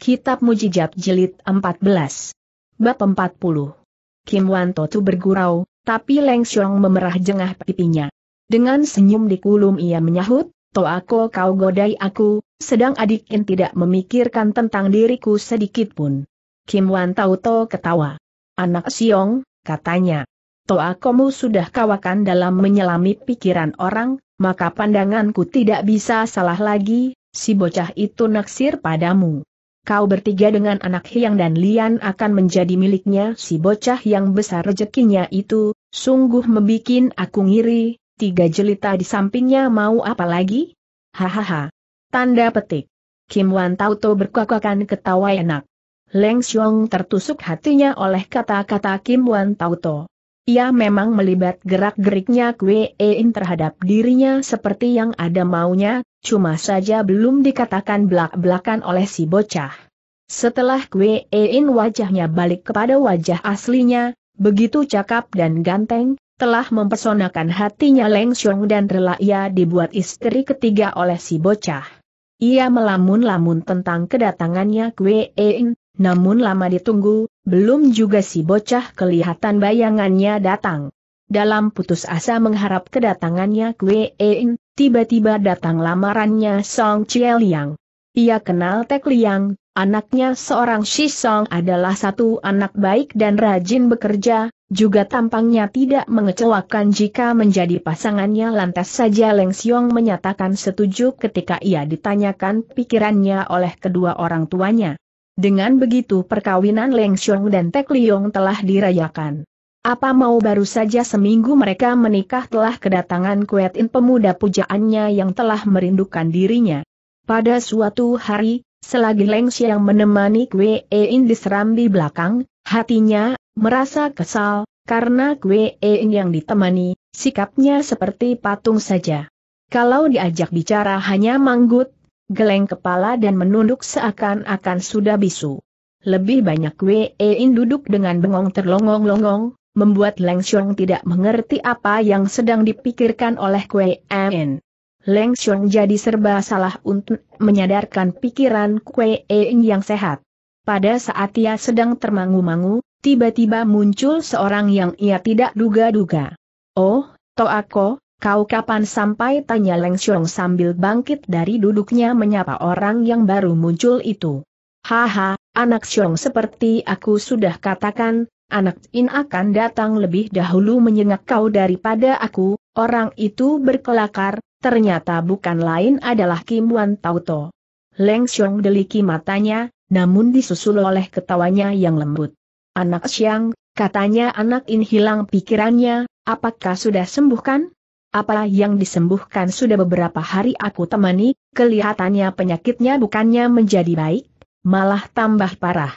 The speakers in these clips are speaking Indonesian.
Kitab Mujijat Jilid 14. Bab 40. Kim Wan Totu bergurau, tapi Leng Xiong memerah jengah pipinya. Dengan senyum di kulum ia menyahut, aku kau godai aku, sedang adik In tidak memikirkan tentang diriku sedikit pun. Kim Wan To ketawa. Anak Xiong, katanya. kamu sudah kawakan dalam menyelami pikiran orang, maka pandanganku tidak bisa salah lagi, si bocah itu naksir padamu kau bertiga dengan anak Hyang dan Lian akan menjadi miliknya si bocah yang besar rezekinya itu, sungguh membikin aku ngiri, tiga jelita di sampingnya mau apa lagi? Hahaha. Tanda petik. Kim Wan Tauto berkakakan ketawa enak. Leng Xiong tertusuk hatinya oleh kata-kata Kim Wan Tauto. Ia memang melibat gerak-geriknya Kwe Ein terhadap dirinya seperti yang ada maunya, Cuma saja belum dikatakan belak-belakan oleh si bocah. Setelah Kwein wajahnya balik kepada wajah aslinya, begitu cakap dan ganteng, telah mempersonakan hatinya Leng Xiong dan rela ia dibuat istri ketiga oleh si bocah. Ia melamun-lamun tentang kedatangannya Kwein, namun lama ditunggu, belum juga si bocah kelihatan bayangannya datang. Dalam putus asa mengharap kedatangannya Kwein, tiba-tiba datang lamarannya Song Chie Liang. Ia kenal Tek Liang, anaknya seorang Shi Song adalah satu anak baik dan rajin bekerja, juga tampangnya tidak mengecewakan jika menjadi pasangannya lantas saja Leng Xiong menyatakan setuju ketika ia ditanyakan pikirannya oleh kedua orang tuanya. Dengan begitu perkawinan Leng Xiong dan Tek Liang telah dirayakan. Apa mau baru saja seminggu mereka menikah telah kedatangan Kuetin pemuda pujaannya yang telah merindukan dirinya. Pada suatu hari, selagi Leng yang menemani Kuein di serambi belakang, hatinya merasa kesal, karena Kuein yang ditemani, sikapnya seperti patung saja. Kalau diajak bicara hanya manggut, geleng kepala dan menunduk seakan-akan sudah bisu. Lebih banyak Wein duduk dengan bengong terlongong-longong, membuat Leng Xiong tidak mengerti apa yang sedang dipikirkan oleh Kue En. Leng Xiong jadi serba salah untuk menyadarkan pikiran Kue En yang sehat. Pada saat ia sedang termangu-mangu, tiba-tiba muncul seorang yang ia tidak duga-duga. Oh, Toako, kau kapan sampai tanya Leng Xiong sambil bangkit dari duduknya menyapa orang yang baru muncul itu. Haha, anak Xiong seperti aku sudah katakan, anak in akan datang lebih dahulu menyengat kau daripada aku, orang itu berkelakar, ternyata bukan lain adalah Kim Wan Tauto. Leng Xiong deliki matanya, namun disusul oleh ketawanya yang lembut. Anak Xiang, katanya anak In hilang pikirannya, apakah sudah sembuhkan? Apa yang disembuhkan sudah beberapa hari aku temani, kelihatannya penyakitnya bukannya menjadi baik, malah tambah parah.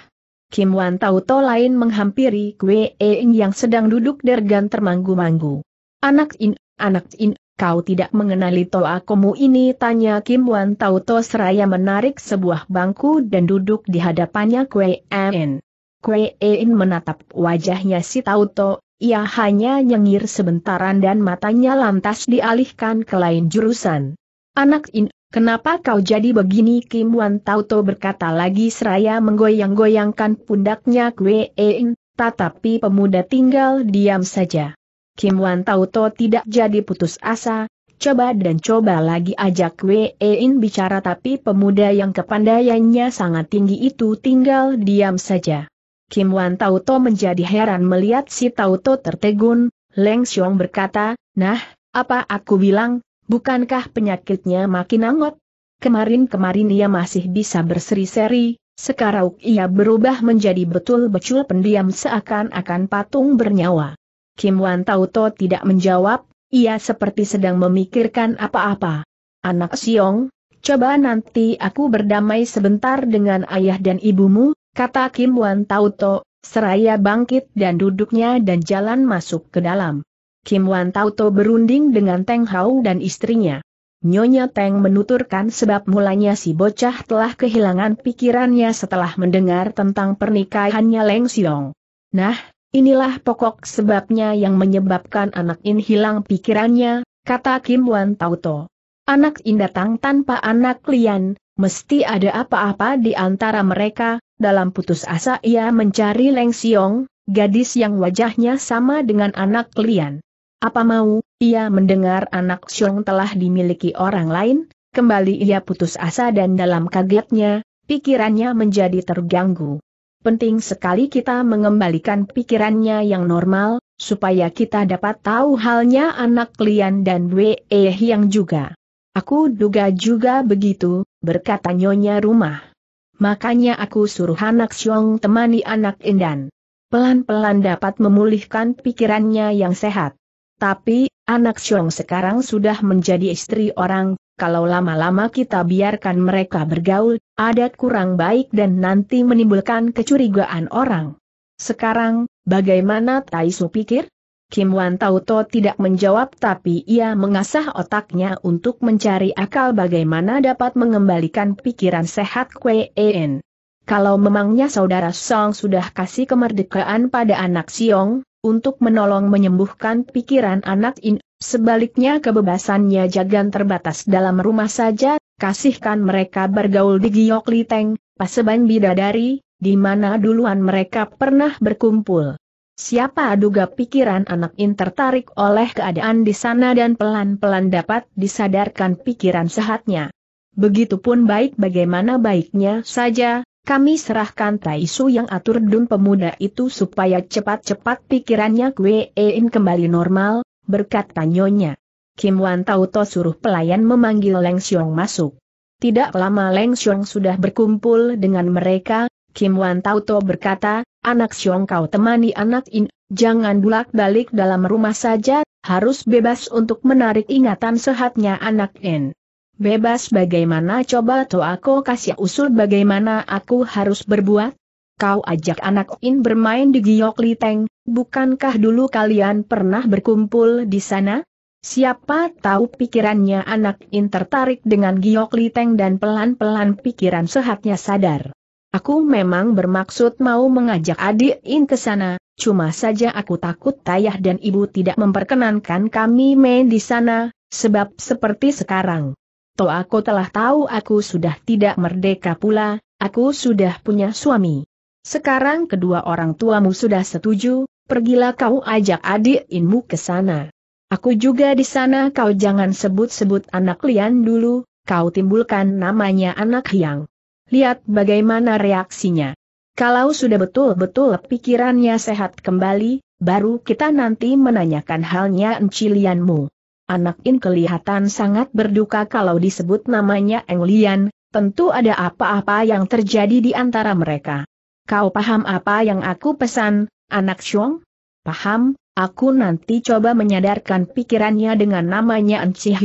Kim Wan Tau To lain menghampiri Kwe Eng yang sedang duduk dergan termanggu-manggu. Anak In, anak In, kau tidak mengenali Toa Komu ini tanya Kim Wan Tau To seraya menarik sebuah bangku dan duduk di hadapannya Kwe En. Kwe En menatap wajahnya si Tau To, ia hanya nyengir sebentaran dan matanya lantas dialihkan ke lain jurusan. Anak In, Kenapa kau jadi begini? Kim Wan Tauto berkata lagi seraya menggoyang-goyangkan pundaknya Kwe In, tetapi pemuda tinggal diam saja. Kim Wan Tauto tidak jadi putus asa, coba dan coba lagi ajak Kwe In bicara tapi pemuda yang kepandaiannya sangat tinggi itu tinggal diam saja. Kim Wan Tauto menjadi heran melihat si Tauto tertegun, Leng Xiong berkata, nah, apa aku bilang, Bukankah penyakitnya makin angot? Kemarin-kemarin ia masih bisa berseri-seri, sekarang ia berubah menjadi betul-betul pendiam seakan-akan patung bernyawa. Kim Wan Tauto tidak menjawab, ia seperti sedang memikirkan apa-apa. Anak Siong, coba nanti aku berdamai sebentar dengan ayah dan ibumu, kata Kim Wan Tauto, seraya bangkit dan duduknya dan jalan masuk ke dalam. Kim Wan Tauto berunding dengan Teng Hau dan istrinya. Nyonya Teng menuturkan sebab mulanya si bocah telah kehilangan pikirannya setelah mendengar tentang pernikahannya Leng Xiong. Nah, inilah pokok sebabnya yang menyebabkan anak In hilang pikirannya, kata Kim Wan Tauto. Anak In datang tanpa anak Lian, mesti ada apa-apa di antara mereka, dalam putus asa ia mencari Leng Xiong, gadis yang wajahnya sama dengan anak Lian. Apa mau, ia mendengar anak Xiong telah dimiliki orang lain, kembali ia putus asa dan dalam kagetnya, pikirannya menjadi terganggu. Penting sekali kita mengembalikan pikirannya yang normal, supaya kita dapat tahu halnya anak Lian dan Wei yang juga. Aku duga juga begitu, berkata nyonya rumah. Makanya aku suruh anak Xiong temani anak Indan. Pelan-pelan dapat memulihkan pikirannya yang sehat. Tapi, anak Xiong sekarang sudah menjadi istri orang, kalau lama-lama kita biarkan mereka bergaul, adat kurang baik dan nanti menimbulkan kecurigaan orang. Sekarang, bagaimana Taisu pikir? Kim Wan to tidak menjawab tapi ia mengasah otaknya untuk mencari akal bagaimana dapat mengembalikan pikiran sehat Kwe En. Kalau memangnya saudara Song sudah kasih kemerdekaan pada anak Siong, untuk menolong menyembuhkan pikiran anak ini. Sebaliknya kebebasannya jagan terbatas dalam rumah saja, kasihkan mereka bergaul di Giok Liteng, Paseban Bidadari, di mana duluan mereka pernah berkumpul. Siapa duga pikiran anak in tertarik oleh keadaan di sana dan pelan-pelan dapat disadarkan pikiran sehatnya. Begitupun baik bagaimana baiknya saja, kami serahkan Taisu yang atur dun pemuda itu supaya cepat-cepat pikirannya in kembali normal, berkat tanyonya. Kim Wan Tauto suruh pelayan memanggil Leng Xiong masuk. Tidak lama Leng Xiong sudah berkumpul dengan mereka, Kim Wan Tauto berkata, anak Xiong kau temani anak In, jangan bulak-balik dalam rumah saja, harus bebas untuk menarik ingatan sehatnya anak In. Bebas bagaimana coba to aku kasih usul bagaimana aku harus berbuat? Kau ajak anak In bermain di Giok Liteng, bukankah dulu kalian pernah berkumpul di sana? Siapa tahu pikirannya anak In tertarik dengan Giok Liteng dan pelan-pelan pikiran sehatnya sadar. Aku memang bermaksud mau mengajak adik In ke sana, cuma saja aku takut tayah dan ibu tidak memperkenankan kami main di sana, sebab seperti sekarang toh aku telah tahu aku sudah tidak merdeka pula, aku sudah punya suami. Sekarang kedua orang tuamu sudah setuju, pergilah kau ajak adik inmu ke sana. Aku juga di sana kau jangan sebut-sebut anak Lian dulu, kau timbulkan namanya anak Hyang. Lihat bagaimana reaksinya. Kalau sudah betul-betul pikirannya sehat kembali, baru kita nanti menanyakan halnya encilianmu. Anak In kelihatan sangat berduka kalau disebut namanya Eng Lian, tentu ada apa-apa yang terjadi di antara mereka. Kau paham apa yang aku pesan, anak Xiong? Paham, aku nanti coba menyadarkan pikirannya dengan namanya Enci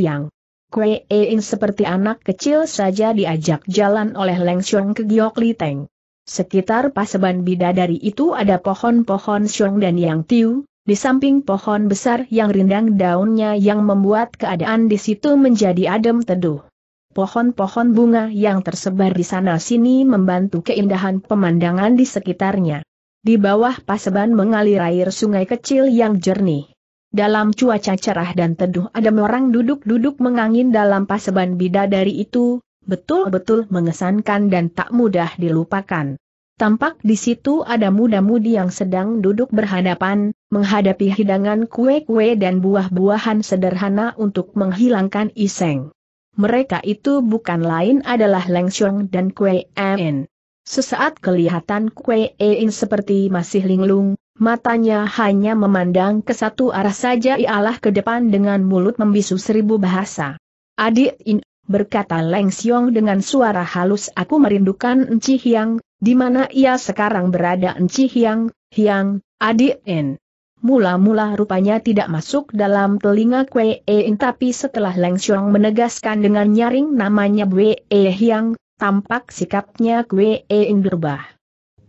Kue In seperti anak kecil saja diajak jalan oleh Leng Xiong ke Giok Teng. Sekitar paseban bidadari itu ada pohon-pohon Xiong dan Yang Tiu, di samping pohon besar yang rindang daunnya yang membuat keadaan di situ menjadi adem teduh. Pohon-pohon bunga yang tersebar di sana-sini membantu keindahan pemandangan di sekitarnya. Di bawah paseban mengalir air sungai kecil yang jernih. Dalam cuaca cerah dan teduh ada orang duduk-duduk mengangin dalam paseban bidadari itu, betul-betul mengesankan dan tak mudah dilupakan. Tampak di situ ada muda-mudi yang sedang duduk berhadapan, menghadapi hidangan kue-kue dan buah-buahan sederhana untuk menghilangkan iseng. Mereka itu bukan lain adalah Leng Xiong dan Kue En. Sesaat kelihatan Kue En seperti masih linglung, matanya hanya memandang ke satu arah saja ialah ke depan dengan mulut membisu seribu bahasa. Adik In, berkata Leng Xiong dengan suara halus aku merindukan Enci Hiang, di mana ia sekarang berada Enci Hiang, Hiang, adik En. Mula-mula rupanya tidak masuk dalam telinga Kwe En tapi setelah Leng Xiong menegaskan dengan nyaring namanya Bwe E Hiang, tampak sikapnya Kwe En berubah.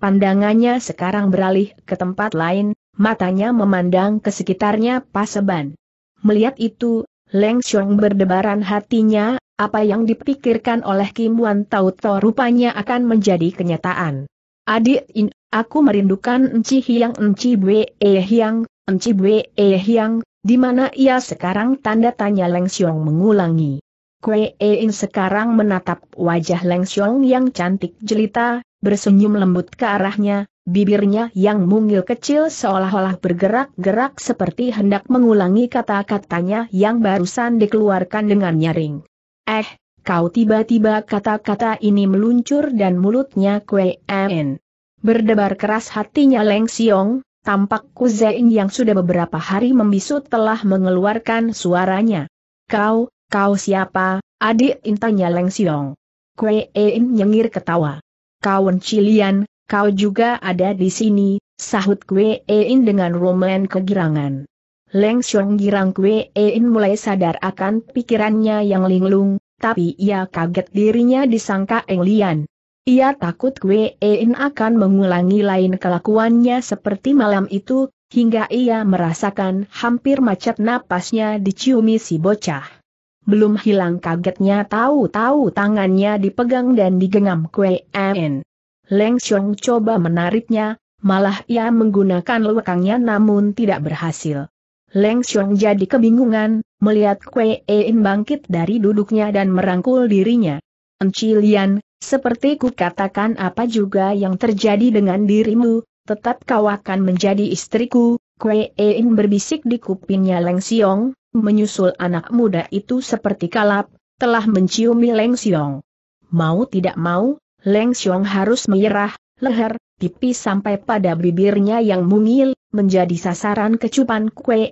Pandangannya sekarang beralih ke tempat lain, matanya memandang ke sekitarnya paseban. Melihat itu, Leng Xiong berdebaran hatinya, apa yang dipikirkan oleh Kim Wan Tauto rupanya akan menjadi kenyataan. Adik In, aku merindukan Enci Hiang Enci Bwe E Hiang, Enci Bwe E Hiang, di mana ia sekarang tanda tanya Leng Xiong mengulangi. Kue e In sekarang menatap wajah Leng Xiong yang cantik jelita, bersenyum lembut ke arahnya, bibirnya yang mungil kecil seolah-olah bergerak-gerak seperti hendak mengulangi kata-katanya yang barusan dikeluarkan dengan nyaring. Eh, kau tiba-tiba kata-kata ini meluncur dan mulutnya kue En. Berdebar keras hatinya Leng Xiong tampak Kuzein yang sudah beberapa hari membisu telah mengeluarkan suaranya. Kau, kau siapa, adik intanya Leng Xiong. Kue En nyengir ketawa. Kawan Cilian, kau juga ada di sini, sahut kue en dengan roman kegirangan. Leng Xiong Girang Kwe In mulai sadar akan pikirannya yang linglung, tapi ia kaget dirinya disangka Eng Lian. Ia takut Kwe In akan mengulangi lain kelakuannya seperti malam itu, hingga ia merasakan hampir macet napasnya diciumi si bocah. Belum hilang kagetnya tahu-tahu tangannya dipegang dan digenggam Kwe In. Leng Xiong coba menariknya, malah ia menggunakan lekangnya namun tidak berhasil. Leng Xiong jadi kebingungan, melihat Kue In bangkit dari duduknya dan merangkul dirinya. Encilian, seperti ku katakan apa juga yang terjadi dengan dirimu, tetap kau akan menjadi istriku, Kue In berbisik di kupingnya Leng Xiong, menyusul anak muda itu seperti kalap, telah menciumi Leng Xiong. Mau tidak mau, Leng Xiong harus menyerah, leher, pipi sampai pada bibirnya yang mungil, menjadi sasaran kecupan Kue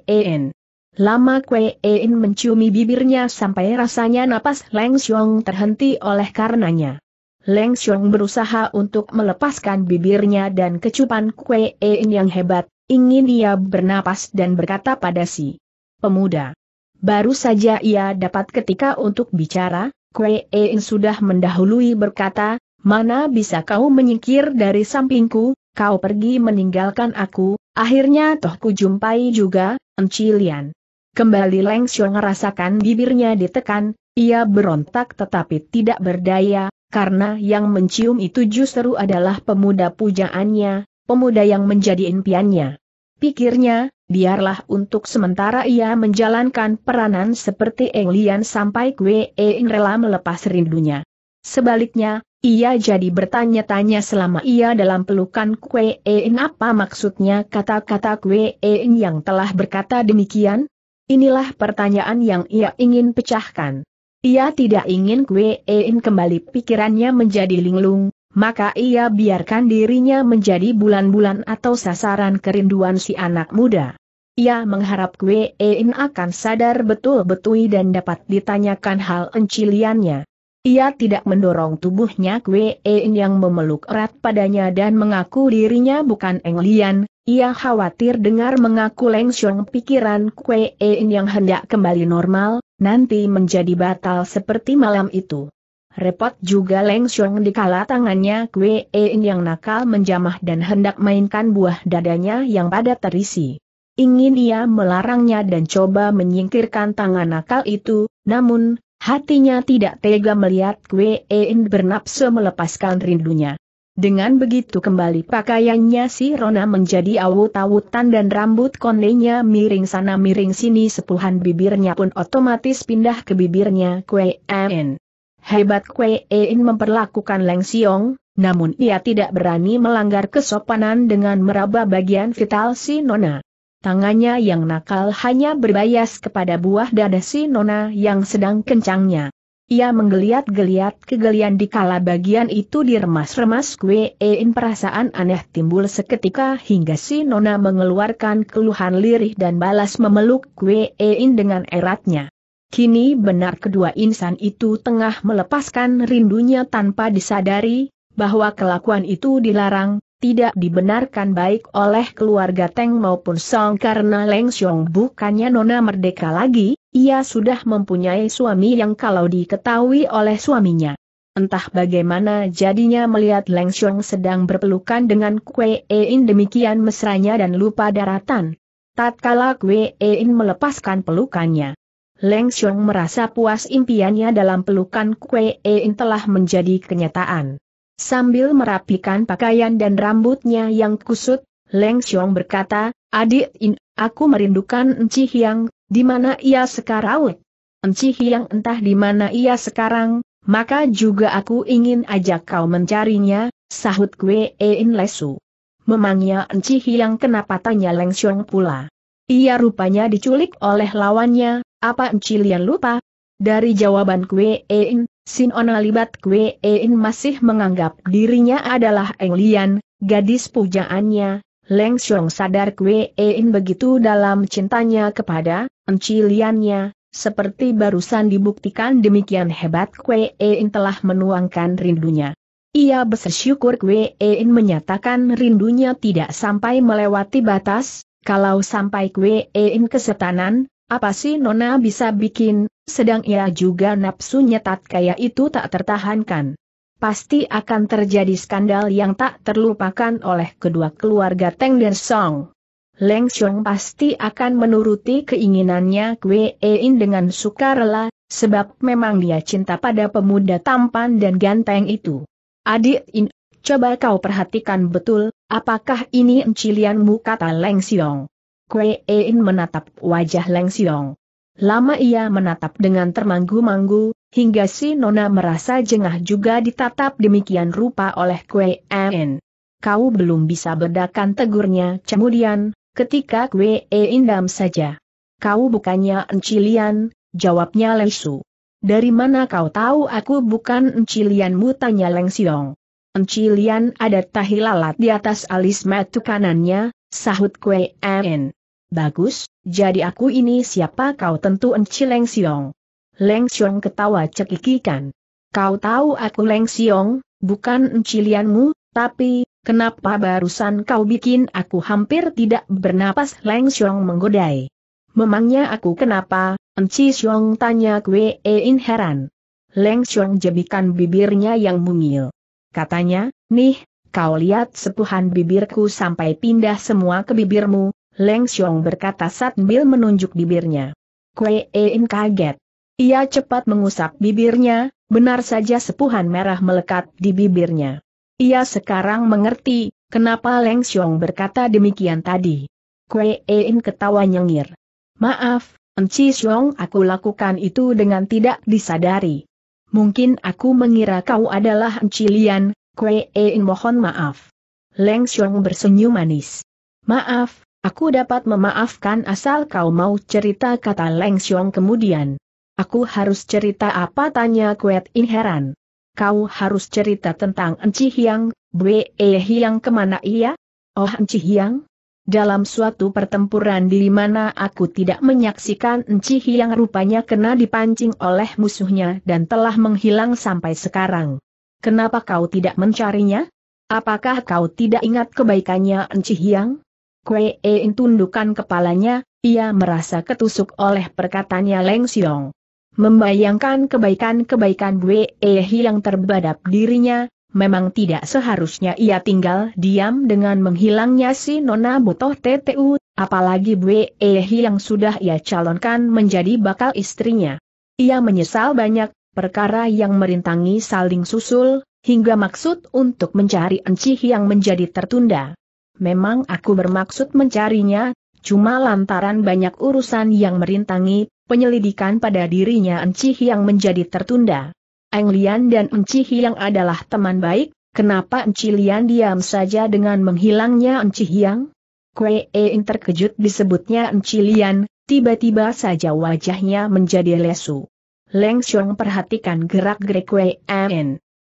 Lama Kue mencium menciumi bibirnya sampai rasanya napas Leng Xiong terhenti oleh karenanya. Leng Xiong berusaha untuk melepaskan bibirnya dan kecupan Kue yang hebat, ingin ia bernapas dan berkata pada si pemuda. Baru saja ia dapat ketika untuk bicara, Kue sudah mendahului berkata, mana bisa kau menyingkir dari sampingku, kau pergi meninggalkan aku, akhirnya toh ku jumpai juga, Encilian. Kembali Leng Xiong merasakan bibirnya ditekan, ia berontak tetapi tidak berdaya, karena yang mencium itu justru adalah pemuda pujaannya, pemuda yang menjadi impiannya. Pikirnya, biarlah untuk sementara ia menjalankan peranan seperti Englian sampai Kwe Eng rela melepas rindunya. Sebaliknya, ia jadi bertanya-tanya selama ia dalam pelukan Kue En apa maksudnya kata-kata Kue En yang telah berkata demikian? Inilah pertanyaan yang ia ingin pecahkan. Ia tidak ingin Kue En kembali pikirannya menjadi linglung, maka ia biarkan dirinya menjadi bulan-bulan atau sasaran kerinduan si anak muda. Ia mengharap Kue En akan sadar betul-betul dan dapat ditanyakan hal enciliannya. Ia tidak mendorong tubuhnya Kwe En yang memeluk erat padanya dan mengaku dirinya bukan Englian. ia khawatir dengar mengaku Leng Xiong pikiran Kwe En yang hendak kembali normal, nanti menjadi batal seperti malam itu. Repot juga Leng Xiong dikala tangannya Kwe En yang nakal menjamah dan hendak mainkan buah dadanya yang pada terisi. Ingin ia melarangnya dan coba menyingkirkan tangan nakal itu, namun, Hatinya tidak tega melihat Kwe In bernapsu melepaskan rindunya. Dengan begitu kembali pakaiannya si Rona menjadi awut-awutan dan rambut konenya miring sana miring sini sepuhan bibirnya pun otomatis pindah ke bibirnya Kwe In. Hebat Kwe In memperlakukan Leng Siong, namun ia tidak berani melanggar kesopanan dengan meraba bagian vital si Nona tangannya yang nakal hanya berbayas kepada buah dada si Nona yang sedang kencangnya. Ia menggeliat-geliat kegelian di kala bagian itu diremas-remas kue ein perasaan aneh timbul seketika hingga si Nona mengeluarkan keluhan lirih dan balas memeluk kue ein dengan eratnya. Kini benar kedua insan itu tengah melepaskan rindunya tanpa disadari, bahwa kelakuan itu dilarang, tidak dibenarkan baik oleh keluarga Teng maupun Song karena Leng Xiong bukannya nona merdeka lagi, ia sudah mempunyai suami yang kalau diketahui oleh suaminya. Entah bagaimana jadinya melihat Leng Xiong sedang berpelukan dengan Kue In demikian mesranya dan lupa daratan. Tatkala Kue In melepaskan pelukannya. Leng Xiong merasa puas impiannya dalam pelukan Kue In telah menjadi kenyataan. Sambil merapikan pakaian dan rambutnya yang kusut, Leng Xiong berkata, Adik In, aku merindukan Enci Hiang, di mana ia sekarang? Enci Hiang entah di mana ia sekarang, maka juga aku ingin ajak kau mencarinya, sahut Kwe In Lesu. Memangnya Enci Hiang kenapa tanya Leng Xiong pula? Ia rupanya diculik oleh lawannya, apa Enci Lian lupa? Dari jawaban Kwe In, Sin Onalibat Kwe In masih menganggap dirinya adalah Eng Lian, gadis pujaannya, Leng Xiong sadar Kwe In begitu dalam cintanya kepada Enci Liannya, seperti barusan dibuktikan demikian hebat Kwe In telah menuangkan rindunya. Ia bersyukur Kwe In menyatakan rindunya tidak sampai melewati batas, kalau sampai Kwe In kesetanan, apa sih Nona bisa bikin, sedang ia juga nafsunya kaya itu tak tertahankan. Pasti akan terjadi skandal yang tak terlupakan oleh kedua keluarga Teng dan Song. Leng Xiong pasti akan menuruti keinginannya Kwe In dengan sukarela, sebab memang dia cinta pada pemuda tampan dan ganteng itu. Adik In, coba kau perhatikan betul, apakah ini encilianmu kata Leng Xiong. Kwe In menatap wajah Leng Xiong. Lama ia menatap dengan termanggu-manggu, hingga si Nona merasa jengah juga ditatap demikian rupa oleh Kwe En. Kau belum bisa bedakan tegurnya kemudian, ketika Kue Indam saja. Kau bukannya Encilian, jawabnya Lesu. Dari mana kau tahu aku bukan Encilianmu tanya Leng Siong. Encilian ada tahi lalat di atas alis metu kanannya, sahut Kwe En. Bagus, jadi aku ini siapa kau tentu Enci Leng Siong. Leng Siong ketawa cekikikan. Kau tahu aku Leng Siong, bukan Enci lianmu, tapi, kenapa barusan kau bikin aku hampir tidak bernapas Leng Siong menggodai. Memangnya aku kenapa, Enci Siong tanya E In heran. Leng Siong jebikan bibirnya yang mungil. Katanya, nih, kau lihat sepuhan bibirku sampai pindah semua ke bibirmu, Leng Xiong berkata sambil menunjuk bibirnya. Kue Ein kaget. Ia cepat mengusap bibirnya, benar saja sepuhan merah melekat di bibirnya. Ia sekarang mengerti, kenapa Leng Xiong berkata demikian tadi. Kue Ein ketawa nyengir. Maaf, Enci Xiong aku lakukan itu dengan tidak disadari. Mungkin aku mengira kau adalah Enci Lian, Kue Ein mohon maaf. Leng Xiong bersenyum manis. Maaf, Aku dapat memaafkan asal kau mau cerita kata Leng Xiong kemudian. Aku harus cerita apa tanya Kuet In heran. Kau harus cerita tentang Enci Hiang, Bwe e Hiang kemana ia? Oh Enci Hiang? Dalam suatu pertempuran di mana aku tidak menyaksikan Enci Hiang rupanya kena dipancing oleh musuhnya dan telah menghilang sampai sekarang. Kenapa kau tidak mencarinya? Apakah kau tidak ingat kebaikannya Enci Hiang? Kue e tundukkan kepalanya, ia merasa ketusuk oleh perkataannya Leng Xiong. Membayangkan kebaikan-kebaikan Bue Hi e yang terbadap dirinya, memang tidak seharusnya ia tinggal diam dengan menghilangnya si Nona Botoh TTU, apalagi Bue Hi e yang sudah ia calonkan menjadi bakal istrinya. Ia menyesal banyak, perkara yang merintangi saling susul, hingga maksud untuk mencari Encih yang menjadi tertunda memang aku bermaksud mencarinya, cuma lantaran banyak urusan yang merintangi penyelidikan pada dirinya Enci yang menjadi tertunda. Eng Lian dan Enci yang adalah teman baik, kenapa Enci Lian diam saja dengan menghilangnya Enci yang? Kue e In terkejut disebutnya Enci Lian, tiba-tiba saja wajahnya menjadi lesu. Leng Xiong perhatikan gerak-gerik Kue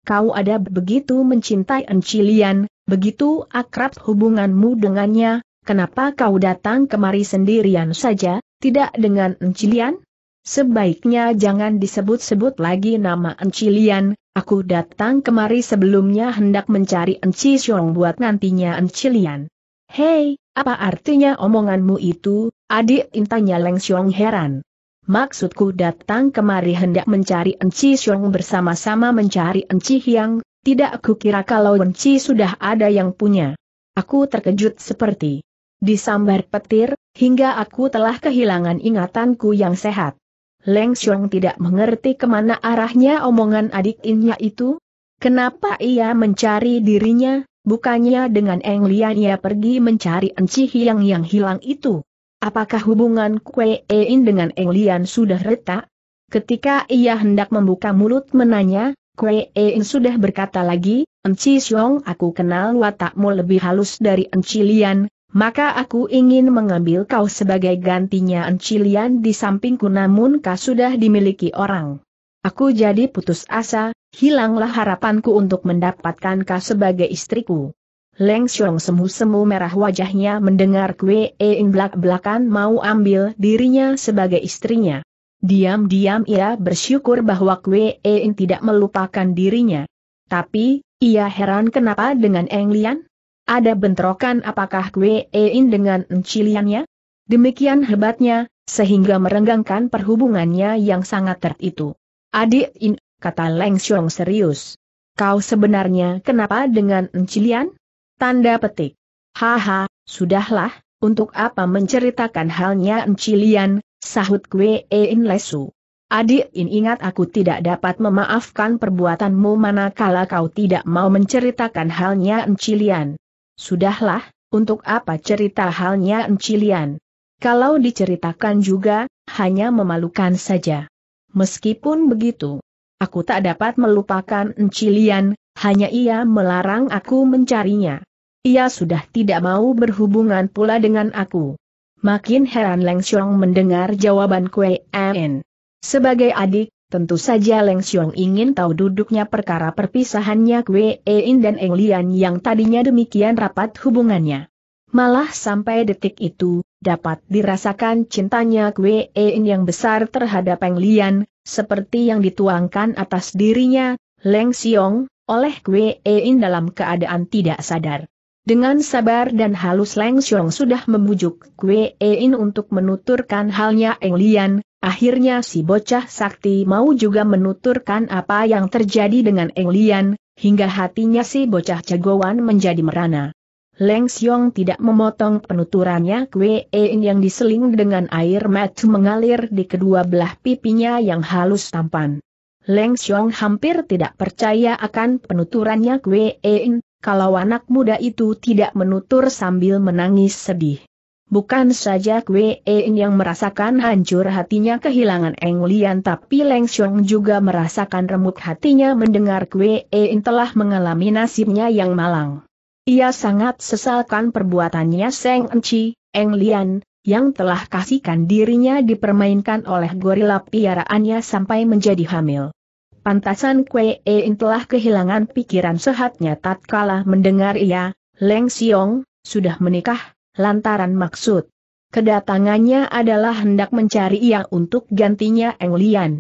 Kau ada begitu mencintai Enci Lian, Begitu akrab hubunganmu dengannya, kenapa kau datang kemari sendirian saja, tidak dengan Encilian? Sebaiknya jangan disebut-sebut lagi nama Encilian, aku datang kemari sebelumnya hendak mencari Enci Xiong buat nantinya Encilian. Hei, apa artinya omonganmu itu, adik intanya Leng Xiong heran. Maksudku datang kemari hendak mencari Enci Xiong bersama-sama mencari Enci Hiang, tidak aku kira kalau Wenci sudah ada yang punya. Aku terkejut seperti disambar petir, hingga aku telah kehilangan ingatanku yang sehat. Leng Xiong tidak mengerti kemana arahnya omongan adik inya itu. Kenapa ia mencari dirinya, bukannya dengan Eng Lian ia pergi mencari Enci Hiang yang hilang itu. Apakah hubungan Kue In dengan Eng Lian sudah retak? Ketika ia hendak membuka mulut menanya, Kue Ein sudah berkata lagi, Enci Xiong aku kenal watakmu lebih halus dari Enci Lian, maka aku ingin mengambil kau sebagai gantinya Enci Lian di sampingku namun kau sudah dimiliki orang. Aku jadi putus asa, hilanglah harapanku untuk mendapatkan kau sebagai istriku. Leng Xiong semu-semu merah wajahnya mendengar Kue Ein belak-belakan mau ambil dirinya sebagai istrinya. Diam-diam ia bersyukur bahwa Kwe Eing tidak melupakan dirinya. Tapi, ia heran kenapa dengan Eng Lian? Ada bentrokan apakah Kwe Eing dengan Enciliannya? Demikian hebatnya, sehingga merenggangkan perhubungannya yang sangat terat itu. Adik In, kata Leng Xiong serius. Kau sebenarnya kenapa dengan Encilian? Tanda petik. Haha, sudahlah, untuk apa menceritakan halnya Encilian, Sahut Kwe In Lesu. Adik In ingat aku tidak dapat memaafkan perbuatanmu manakala kau tidak mau menceritakan halnya Encilian. Sudahlah, untuk apa cerita halnya Encilian? Kalau diceritakan juga, hanya memalukan saja. Meskipun begitu, aku tak dapat melupakan Encilian, hanya ia melarang aku mencarinya. Ia sudah tidak mau berhubungan pula dengan aku. Makin heran Leng Xiong mendengar jawaban Kue En. Sebagai adik, tentu saja Leng Xiong ingin tahu duduknya perkara perpisahannya Kue En dan Eng Lian yang tadinya demikian rapat hubungannya. Malah sampai detik itu, dapat dirasakan cintanya Kue En yang besar terhadap Eng Lian, seperti yang dituangkan atas dirinya, Leng Xiong, oleh Kue In dalam keadaan tidak sadar. Dengan sabar dan halus Leng Xiong sudah membujuk Kue In untuk menuturkan halnya Eng Lian, akhirnya si bocah sakti mau juga menuturkan apa yang terjadi dengan Eng Lian, hingga hatinya si bocah jagoan menjadi merana. Leng Xiong tidak memotong penuturannya Kue In yang diseling dengan air mata mengalir di kedua belah pipinya yang halus tampan. Leng Xiong hampir tidak percaya akan penuturannya Kue In, kalau anak muda itu tidak menutur sambil menangis sedih. Bukan saja Kwe yang merasakan hancur hatinya kehilangan Eng Lian tapi Leng Xiong juga merasakan remuk hatinya mendengar Kwe telah mengalami nasibnya yang malang. Ia sangat sesalkan perbuatannya Seng Enci, Eng Lian, yang telah kasihkan dirinya dipermainkan oleh gorila piaraannya sampai menjadi hamil. Pantasan Kwe Ein telah kehilangan pikiran sehatnya tatkala mendengar ia, Leng Siong, sudah menikah, lantaran maksud. Kedatangannya adalah hendak mencari ia untuk gantinya Eng Lian.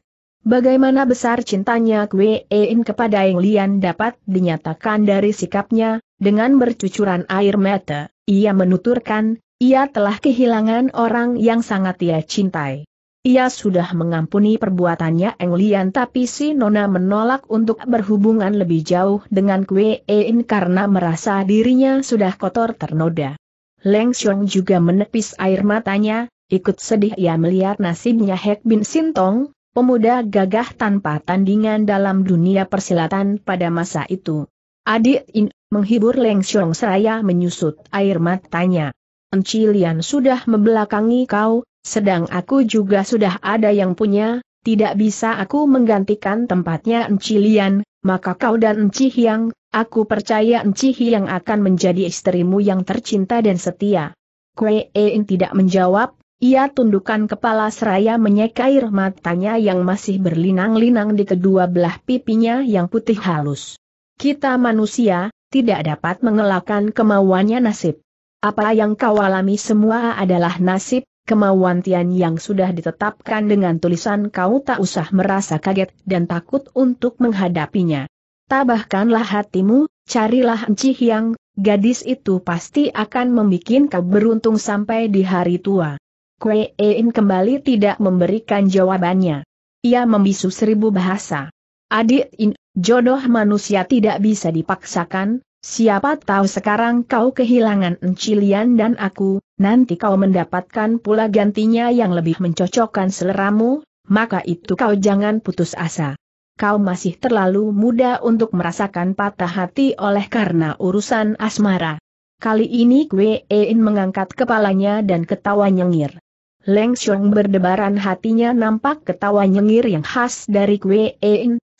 Bagaimana besar cintanya Kwe Ein kepada Eng Lian dapat dinyatakan dari sikapnya, dengan bercucuran air mata, ia menuturkan, ia telah kehilangan orang yang sangat ia cintai. Ia sudah mengampuni perbuatannya Eng Lian tapi si Nona menolak untuk berhubungan lebih jauh dengan Kwe In karena merasa dirinya sudah kotor ternoda. Leng Xiong juga menepis air matanya, ikut sedih ia melihat nasibnya Hek Bin Sintong, pemuda gagah tanpa tandingan dalam dunia persilatan pada masa itu. Adik In, menghibur Leng Xiong seraya menyusut air matanya. Encilian sudah membelakangi kau, sedang aku juga sudah ada yang punya, tidak bisa aku menggantikan tempatnya Enci Lian, maka kau dan Enci Hiang, aku percaya Enci Hiang akan menjadi istrimu yang tercinta dan setia. Kue Ein tidak menjawab, ia tundukkan kepala seraya menyekair matanya yang masih berlinang-linang di kedua belah pipinya yang putih halus. Kita manusia, tidak dapat mengelakkan kemauannya nasib. Apa yang kau alami semua adalah nasib, kemauan Tian yang sudah ditetapkan dengan tulisan kau tak usah merasa kaget dan takut untuk menghadapinya. Tabahkanlah hatimu, carilah Enci Hiang, gadis itu pasti akan membuat kau beruntung sampai di hari tua. Kue Ein kembali tidak memberikan jawabannya. Ia membisu seribu bahasa. Adik In, jodoh manusia tidak bisa dipaksakan, Siapa tahu sekarang kau kehilangan Encilian dan aku, nanti kau mendapatkan pula gantinya yang lebih mencocokkan seleramu, maka itu kau jangan putus asa. Kau masih terlalu muda untuk merasakan patah hati oleh karena urusan asmara. Kali ini Kwe mengangkat kepalanya dan ketawa nyengir. Leng Xiong berdebaran hatinya nampak ketawa nyengir yang khas dari Kwe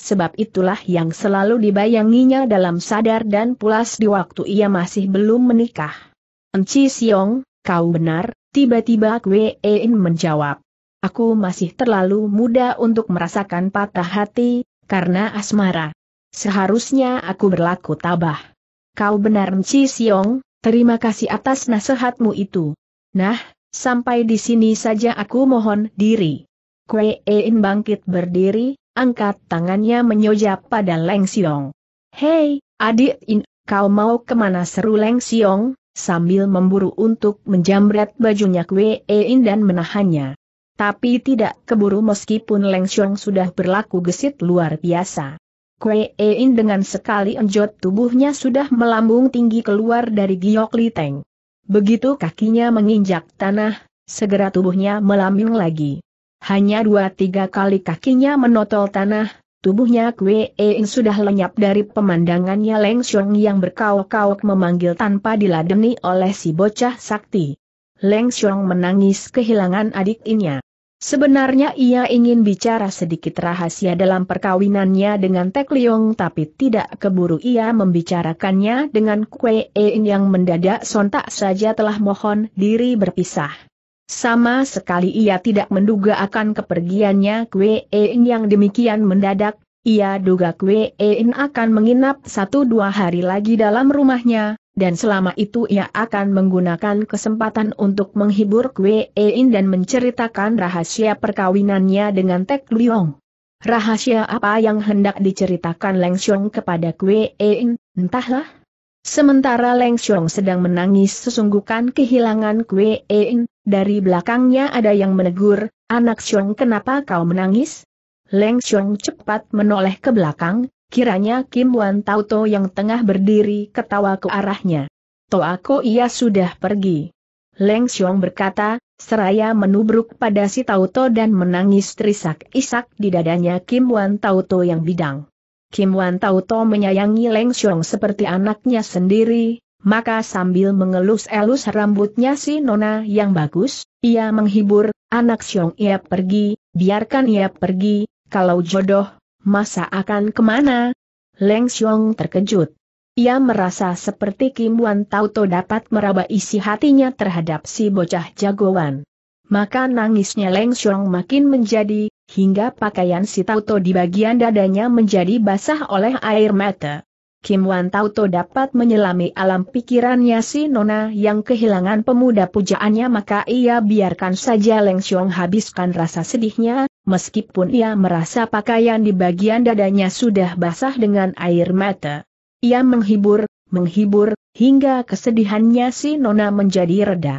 sebab itulah yang selalu dibayanginya dalam sadar dan pulas di waktu ia masih belum menikah. Enci Siong, kau benar, tiba-tiba Kwein menjawab. Aku masih terlalu muda untuk merasakan patah hati, karena asmara. Seharusnya aku berlaku tabah. Kau benar Enci Siong, terima kasih atas nasihatmu itu. Nah, sampai di sini saja aku mohon diri. Kwein bangkit berdiri, angkat tangannya menyojap pada Leng Siong. Hei, adik in, kau mau kemana seru Leng Siong, sambil memburu untuk menjamret bajunya Kwe In dan menahannya. Tapi tidak keburu meskipun Leng Siong sudah berlaku gesit luar biasa. Kwe In dengan sekali enjot tubuhnya sudah melambung tinggi keluar dari giok liteng. Begitu kakinya menginjak tanah, segera tubuhnya melambung lagi. Hanya dua tiga kali kakinya menotol tanah, tubuhnya Kwe In sudah lenyap dari pemandangannya Leng Xiong yang berkauk kauk memanggil tanpa diladeni oleh si bocah sakti. Leng Xiong menangis kehilangan adik inya. Sebenarnya ia ingin bicara sedikit rahasia dalam perkawinannya dengan Tek Liong tapi tidak keburu ia membicarakannya dengan Kue In yang mendadak sontak saja telah mohon diri berpisah. Sama sekali ia tidak menduga akan kepergiannya Kwe En yang demikian mendadak, ia duga Kwe En akan menginap satu dua hari lagi dalam rumahnya, dan selama itu ia akan menggunakan kesempatan untuk menghibur Kwe En dan menceritakan rahasia perkawinannya dengan Tek Liong. Rahasia apa yang hendak diceritakan Leng Xiong kepada Kwe En, entahlah, Sementara Leng Xiong sedang menangis sesungguhkan kehilangan Kue En, dari belakangnya ada yang menegur, anak Xiong kenapa kau menangis? Leng Xiong cepat menoleh ke belakang, kiranya Kim Wan Tauto yang tengah berdiri ketawa ke arahnya. aku ia sudah pergi. Leng Xiong berkata, seraya menubruk pada si Tauto dan menangis terisak-isak di dadanya Kim Wan Tauto yang bidang. Kim Wan Tau To menyayangi Leng Xiong seperti anaknya sendiri, maka sambil mengelus-elus rambutnya si Nona yang bagus, ia menghibur, anak Xiong ia pergi, biarkan ia pergi, kalau jodoh, masa akan kemana? Leng Xiong terkejut. Ia merasa seperti Kim Wan Tau To dapat meraba isi hatinya terhadap si bocah jagoan. Maka nangisnya Leng Xiong makin menjadi, hingga pakaian si Tauto di bagian dadanya menjadi basah oleh air mata. Kim Wan Tauto dapat menyelami alam pikirannya si Nona yang kehilangan pemuda pujaannya maka ia biarkan saja Leng Xiong habiskan rasa sedihnya, meskipun ia merasa pakaian di bagian dadanya sudah basah dengan air mata. Ia menghibur, menghibur, hingga kesedihannya si Nona menjadi reda.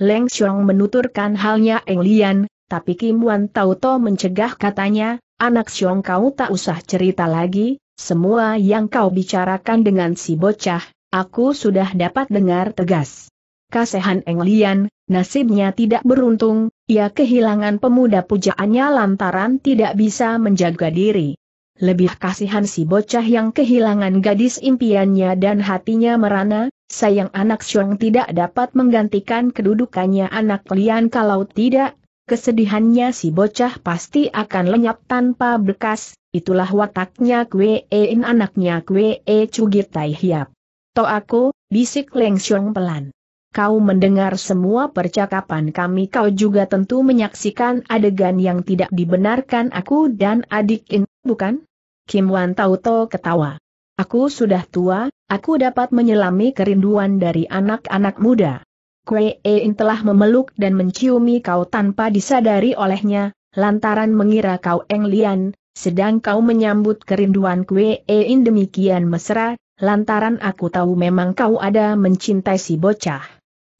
Leng Xiong menuturkan halnya Eng Lian, tapi Kim Wan Tauto mencegah katanya, anak Xiong kau tak usah cerita lagi, semua yang kau bicarakan dengan si bocah, aku sudah dapat dengar tegas. Kasehan Englian, nasibnya tidak beruntung, ia kehilangan pemuda pujaannya lantaran tidak bisa menjaga diri. Lebih kasihan si bocah yang kehilangan gadis impiannya dan hatinya merana, sayang anak Xiong tidak dapat menggantikan kedudukannya anak Lian kalau tidak kesedihannya si bocah pasti akan lenyap tanpa bekas, itulah wataknya kue in anaknya kue e cugit tai hiap. To aku, bisik Leng Xiong pelan. Kau mendengar semua percakapan kami kau juga tentu menyaksikan adegan yang tidak dibenarkan aku dan adik In, bukan? Kim Wan Tau To ketawa. Aku sudah tua, aku dapat menyelami kerinduan dari anak-anak muda. Kue Ein telah memeluk dan menciumi kau tanpa disadari olehnya, lantaran mengira kau Eng Lian, sedang kau menyambut kerinduan Kue Ein demikian mesra, lantaran aku tahu memang kau ada mencintai si bocah.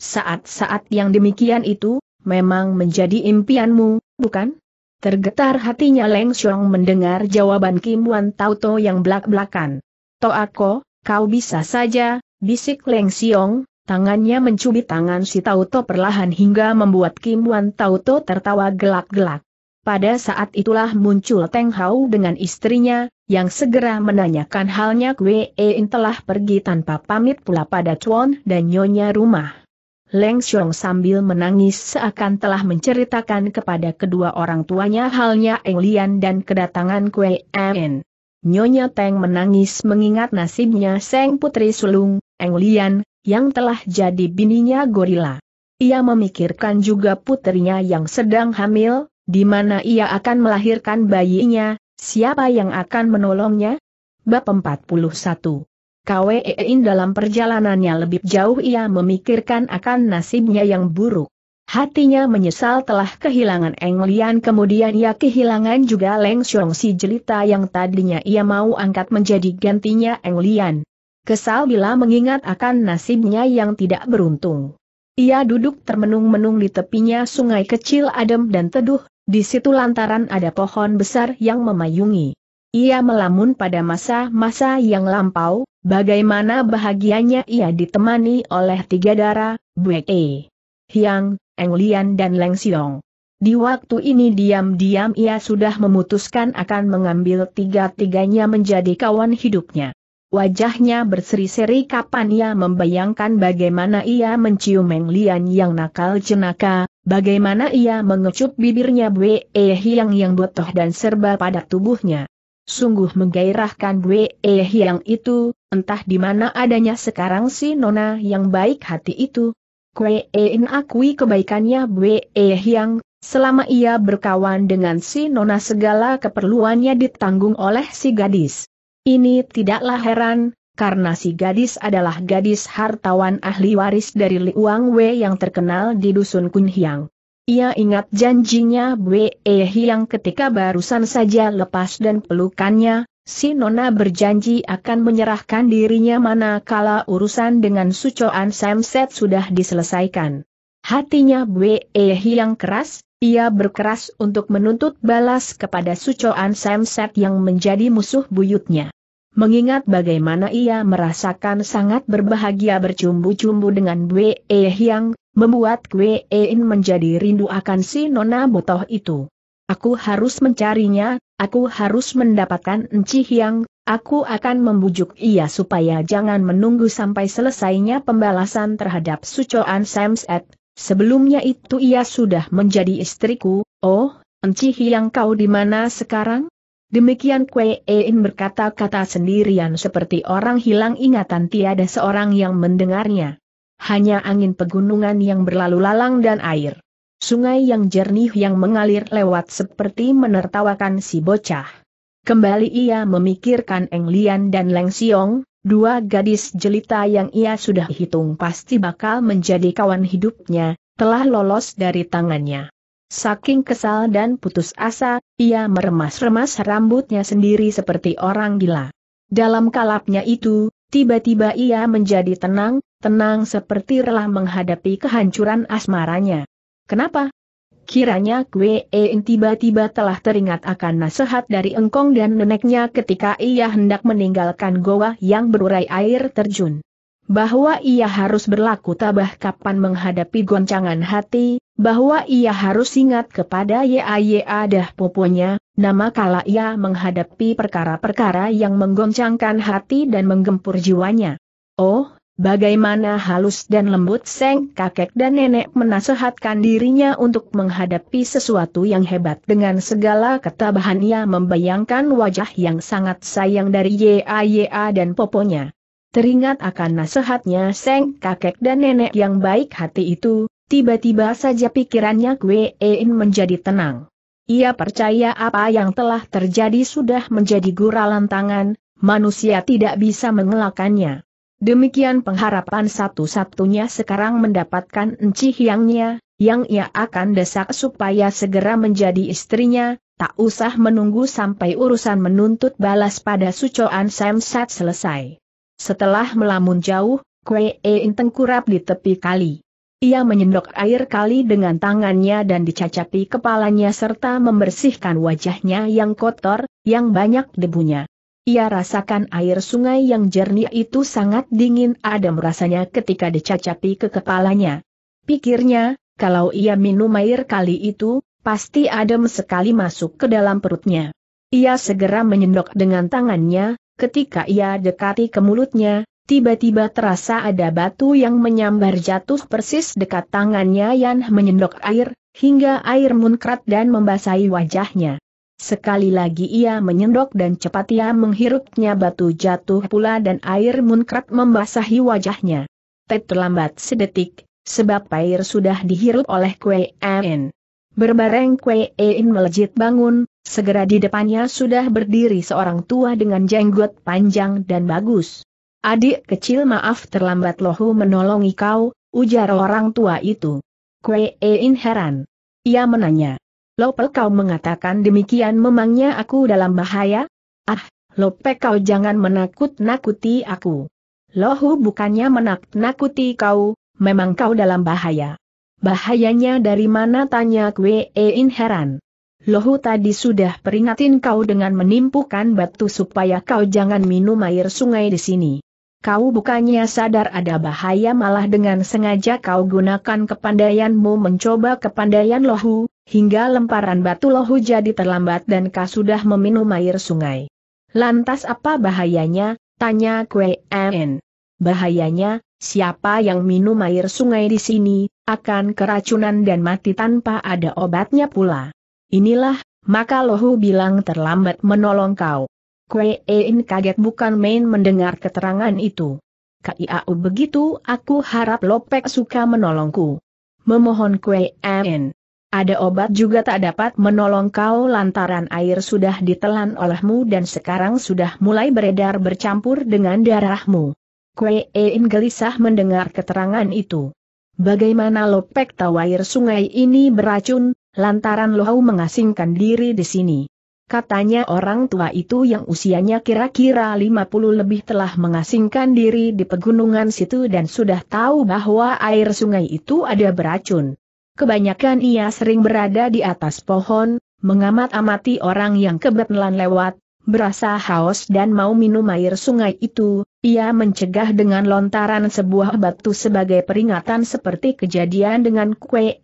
Saat-saat yang demikian itu, memang menjadi impianmu, bukan? Tergetar hatinya Leng Xiong mendengar jawaban Kim Wan Tauto yang belak-belakan. To aku, kau bisa saja, bisik Leng Xiong, Tangannya mencubit tangan si Tauto perlahan hingga membuat Kim Wan Tauto tertawa gelak-gelak. Pada saat itulah muncul Teng Hao dengan istrinya, yang segera menanyakan halnya Kwe In telah pergi tanpa pamit pula pada Chuan dan Nyonya rumah. Leng Xiong sambil menangis seakan telah menceritakan kepada kedua orang tuanya halnya Eng Lian dan kedatangan Kwe In. Nyonya Teng menangis mengingat nasibnya Seng Putri Sulung, Eng Lian, yang telah jadi bininya gorila. Ia memikirkan juga putrinya yang sedang hamil, di mana ia akan melahirkan bayinya, siapa yang akan menolongnya? Bab 41 KWEIN dalam perjalanannya lebih jauh ia memikirkan akan nasibnya yang buruk. Hatinya menyesal telah kehilangan Englian. kemudian ia kehilangan juga Leng Xiong si jelita yang tadinya ia mau angkat menjadi gantinya Englian kesal bila mengingat akan nasibnya yang tidak beruntung. Ia duduk termenung-menung di tepinya sungai kecil adem dan teduh, di situ lantaran ada pohon besar yang memayungi. Ia melamun pada masa-masa yang lampau, bagaimana bahagianya ia ditemani oleh tiga dara, Bue E, Hyang, Eng Lian dan Leng Xiong. Di waktu ini diam-diam ia sudah memutuskan akan mengambil tiga-tiganya menjadi kawan hidupnya. Wajahnya berseri-seri kapan ia membayangkan bagaimana ia mencium Meng Lian yang nakal jenaka, bagaimana ia mengecup bibirnya Bwe e Hiang yang botoh dan serba pada tubuhnya. Sungguh menggairahkan Bwe e Hiang itu, entah di mana adanya sekarang si nona yang baik hati itu. Kue In e akui kebaikannya Bwe Hiang, selama ia berkawan dengan si nona segala keperluannya ditanggung oleh si gadis. Ini tidaklah heran, karena si gadis adalah gadis hartawan ahli waris dari Liuang Wei yang terkenal di dusun Kunhiang. Ia ingat janjinya Wei Hiang ketika barusan saja lepas dan pelukannya, si Nona berjanji akan menyerahkan dirinya manakala urusan dengan sucoan Samset sudah diselesaikan. Hatinya Wei Hiang keras, ia berkeras untuk menuntut balas kepada Sucoan Samset yang menjadi musuh buyutnya. Mengingat bagaimana ia merasakan sangat berbahagia bercumbu-cumbu dengan Wei e Hyang, membuat Wei e In menjadi rindu akan si Nona Botoh itu. Aku harus mencarinya, aku harus mendapatkan Enci Hyang, aku akan membujuk ia supaya jangan menunggu sampai selesainya pembalasan terhadap Sucoan Samset, Sebelumnya itu ia sudah menjadi istriku, oh, enci yang kau di mana sekarang? Demikian Kwe Ein berkata-kata sendirian seperti orang hilang ingatan tiada seorang yang mendengarnya. Hanya angin pegunungan yang berlalu lalang dan air. Sungai yang jernih yang mengalir lewat seperti menertawakan si bocah. Kembali ia memikirkan Eng Lian dan Leng Siong, Dua gadis jelita yang ia sudah hitung pasti bakal menjadi kawan hidupnya, telah lolos dari tangannya. Saking kesal dan putus asa, ia meremas-remas rambutnya sendiri seperti orang gila. Dalam kalapnya itu, tiba-tiba ia menjadi tenang, tenang seperti rela menghadapi kehancuran asmaranya. Kenapa? Kiranya Kwe En tiba-tiba telah teringat akan nasihat dari engkong dan neneknya ketika ia hendak meninggalkan goa yang berurai air terjun. Bahwa ia harus berlaku tabah kapan menghadapi goncangan hati, bahwa ia harus ingat kepada YAYA dah poponya, nama kala ia menghadapi perkara-perkara yang menggoncangkan hati dan menggempur jiwanya. Oh, Bagaimana halus dan lembut Seng kakek dan nenek menasehatkan dirinya untuk menghadapi sesuatu yang hebat dengan segala ketabahan ia membayangkan wajah yang sangat sayang dari YAYA dan poponya. Teringat akan nasihatnya Seng kakek dan nenek yang baik hati itu, tiba-tiba saja pikirannya Kwe menjadi tenang. Ia percaya apa yang telah terjadi sudah menjadi guralan tangan, manusia tidak bisa mengelakannya. Demikian pengharapan satu-satunya sekarang mendapatkan enci hiangnya, yang ia akan desak supaya segera menjadi istrinya, tak usah menunggu sampai urusan menuntut balas pada sucoan Samsat selesai. Setelah melamun jauh, Kue In tengkurap di tepi kali. Ia menyendok air kali dengan tangannya dan dicacapi kepalanya serta membersihkan wajahnya yang kotor, yang banyak debunya. Ia rasakan air sungai yang jernih itu sangat dingin adem rasanya ketika dicacapi ke kepalanya. Pikirnya, kalau ia minum air kali itu, pasti adem sekali masuk ke dalam perutnya. Ia segera menyendok dengan tangannya, ketika ia dekati ke mulutnya, tiba-tiba terasa ada batu yang menyambar jatuh persis dekat tangannya yang menyendok air, hingga air munkrat dan membasahi wajahnya. Sekali lagi ia menyendok dan cepat ia menghirupnya batu jatuh pula dan air munkrat membasahi wajahnya. tet terlambat sedetik, sebab air sudah dihirup oleh Kue Ain. Berbareng Kue Ain melejit bangun, segera di depannya sudah berdiri seorang tua dengan jenggot panjang dan bagus. Adik kecil maaf terlambat lohu menolongi kau, ujar orang tua itu. Kue Ain heran. Ia menanya, Lope kau mengatakan demikian memangnya aku dalam bahaya? Ah, Lope kau jangan menakut-nakuti aku. Lohu bukannya menakut nakuti kau, memang kau dalam bahaya. Bahayanya dari mana tanya kue e in heran. Lohu tadi sudah peringatin kau dengan menimpukan batu supaya kau jangan minum air sungai di sini. Kau bukannya sadar ada bahaya malah dengan sengaja kau gunakan kepandaianmu mencoba kepandaian lohu, hingga lemparan batu lohu jadi terlambat dan kau sudah meminum air sungai. Lantas apa bahayanya? Tanya an. Bahayanya, siapa yang minum air sungai di sini, akan keracunan dan mati tanpa ada obatnya pula. Inilah, maka lohu bilang terlambat menolong kau. Kue Ein kaget bukan main mendengar keterangan itu. Kiau begitu aku harap Lopek suka menolongku. Memohon Kue Ein. Ada obat juga tak dapat menolong kau lantaran air sudah ditelan olehmu dan sekarang sudah mulai beredar bercampur dengan darahmu. Kue Ein gelisah mendengar keterangan itu. Bagaimana Lopek tahu air sungai ini beracun, lantaran Lohau mengasingkan diri di sini. Katanya orang tua itu yang usianya kira-kira 50 lebih telah mengasingkan diri di pegunungan situ dan sudah tahu bahwa air sungai itu ada beracun. Kebanyakan ia sering berada di atas pohon, mengamat-amati orang yang kebetulan lewat, berasa haus dan mau minum air sungai itu, ia mencegah dengan lontaran sebuah batu sebagai peringatan seperti kejadian dengan Kue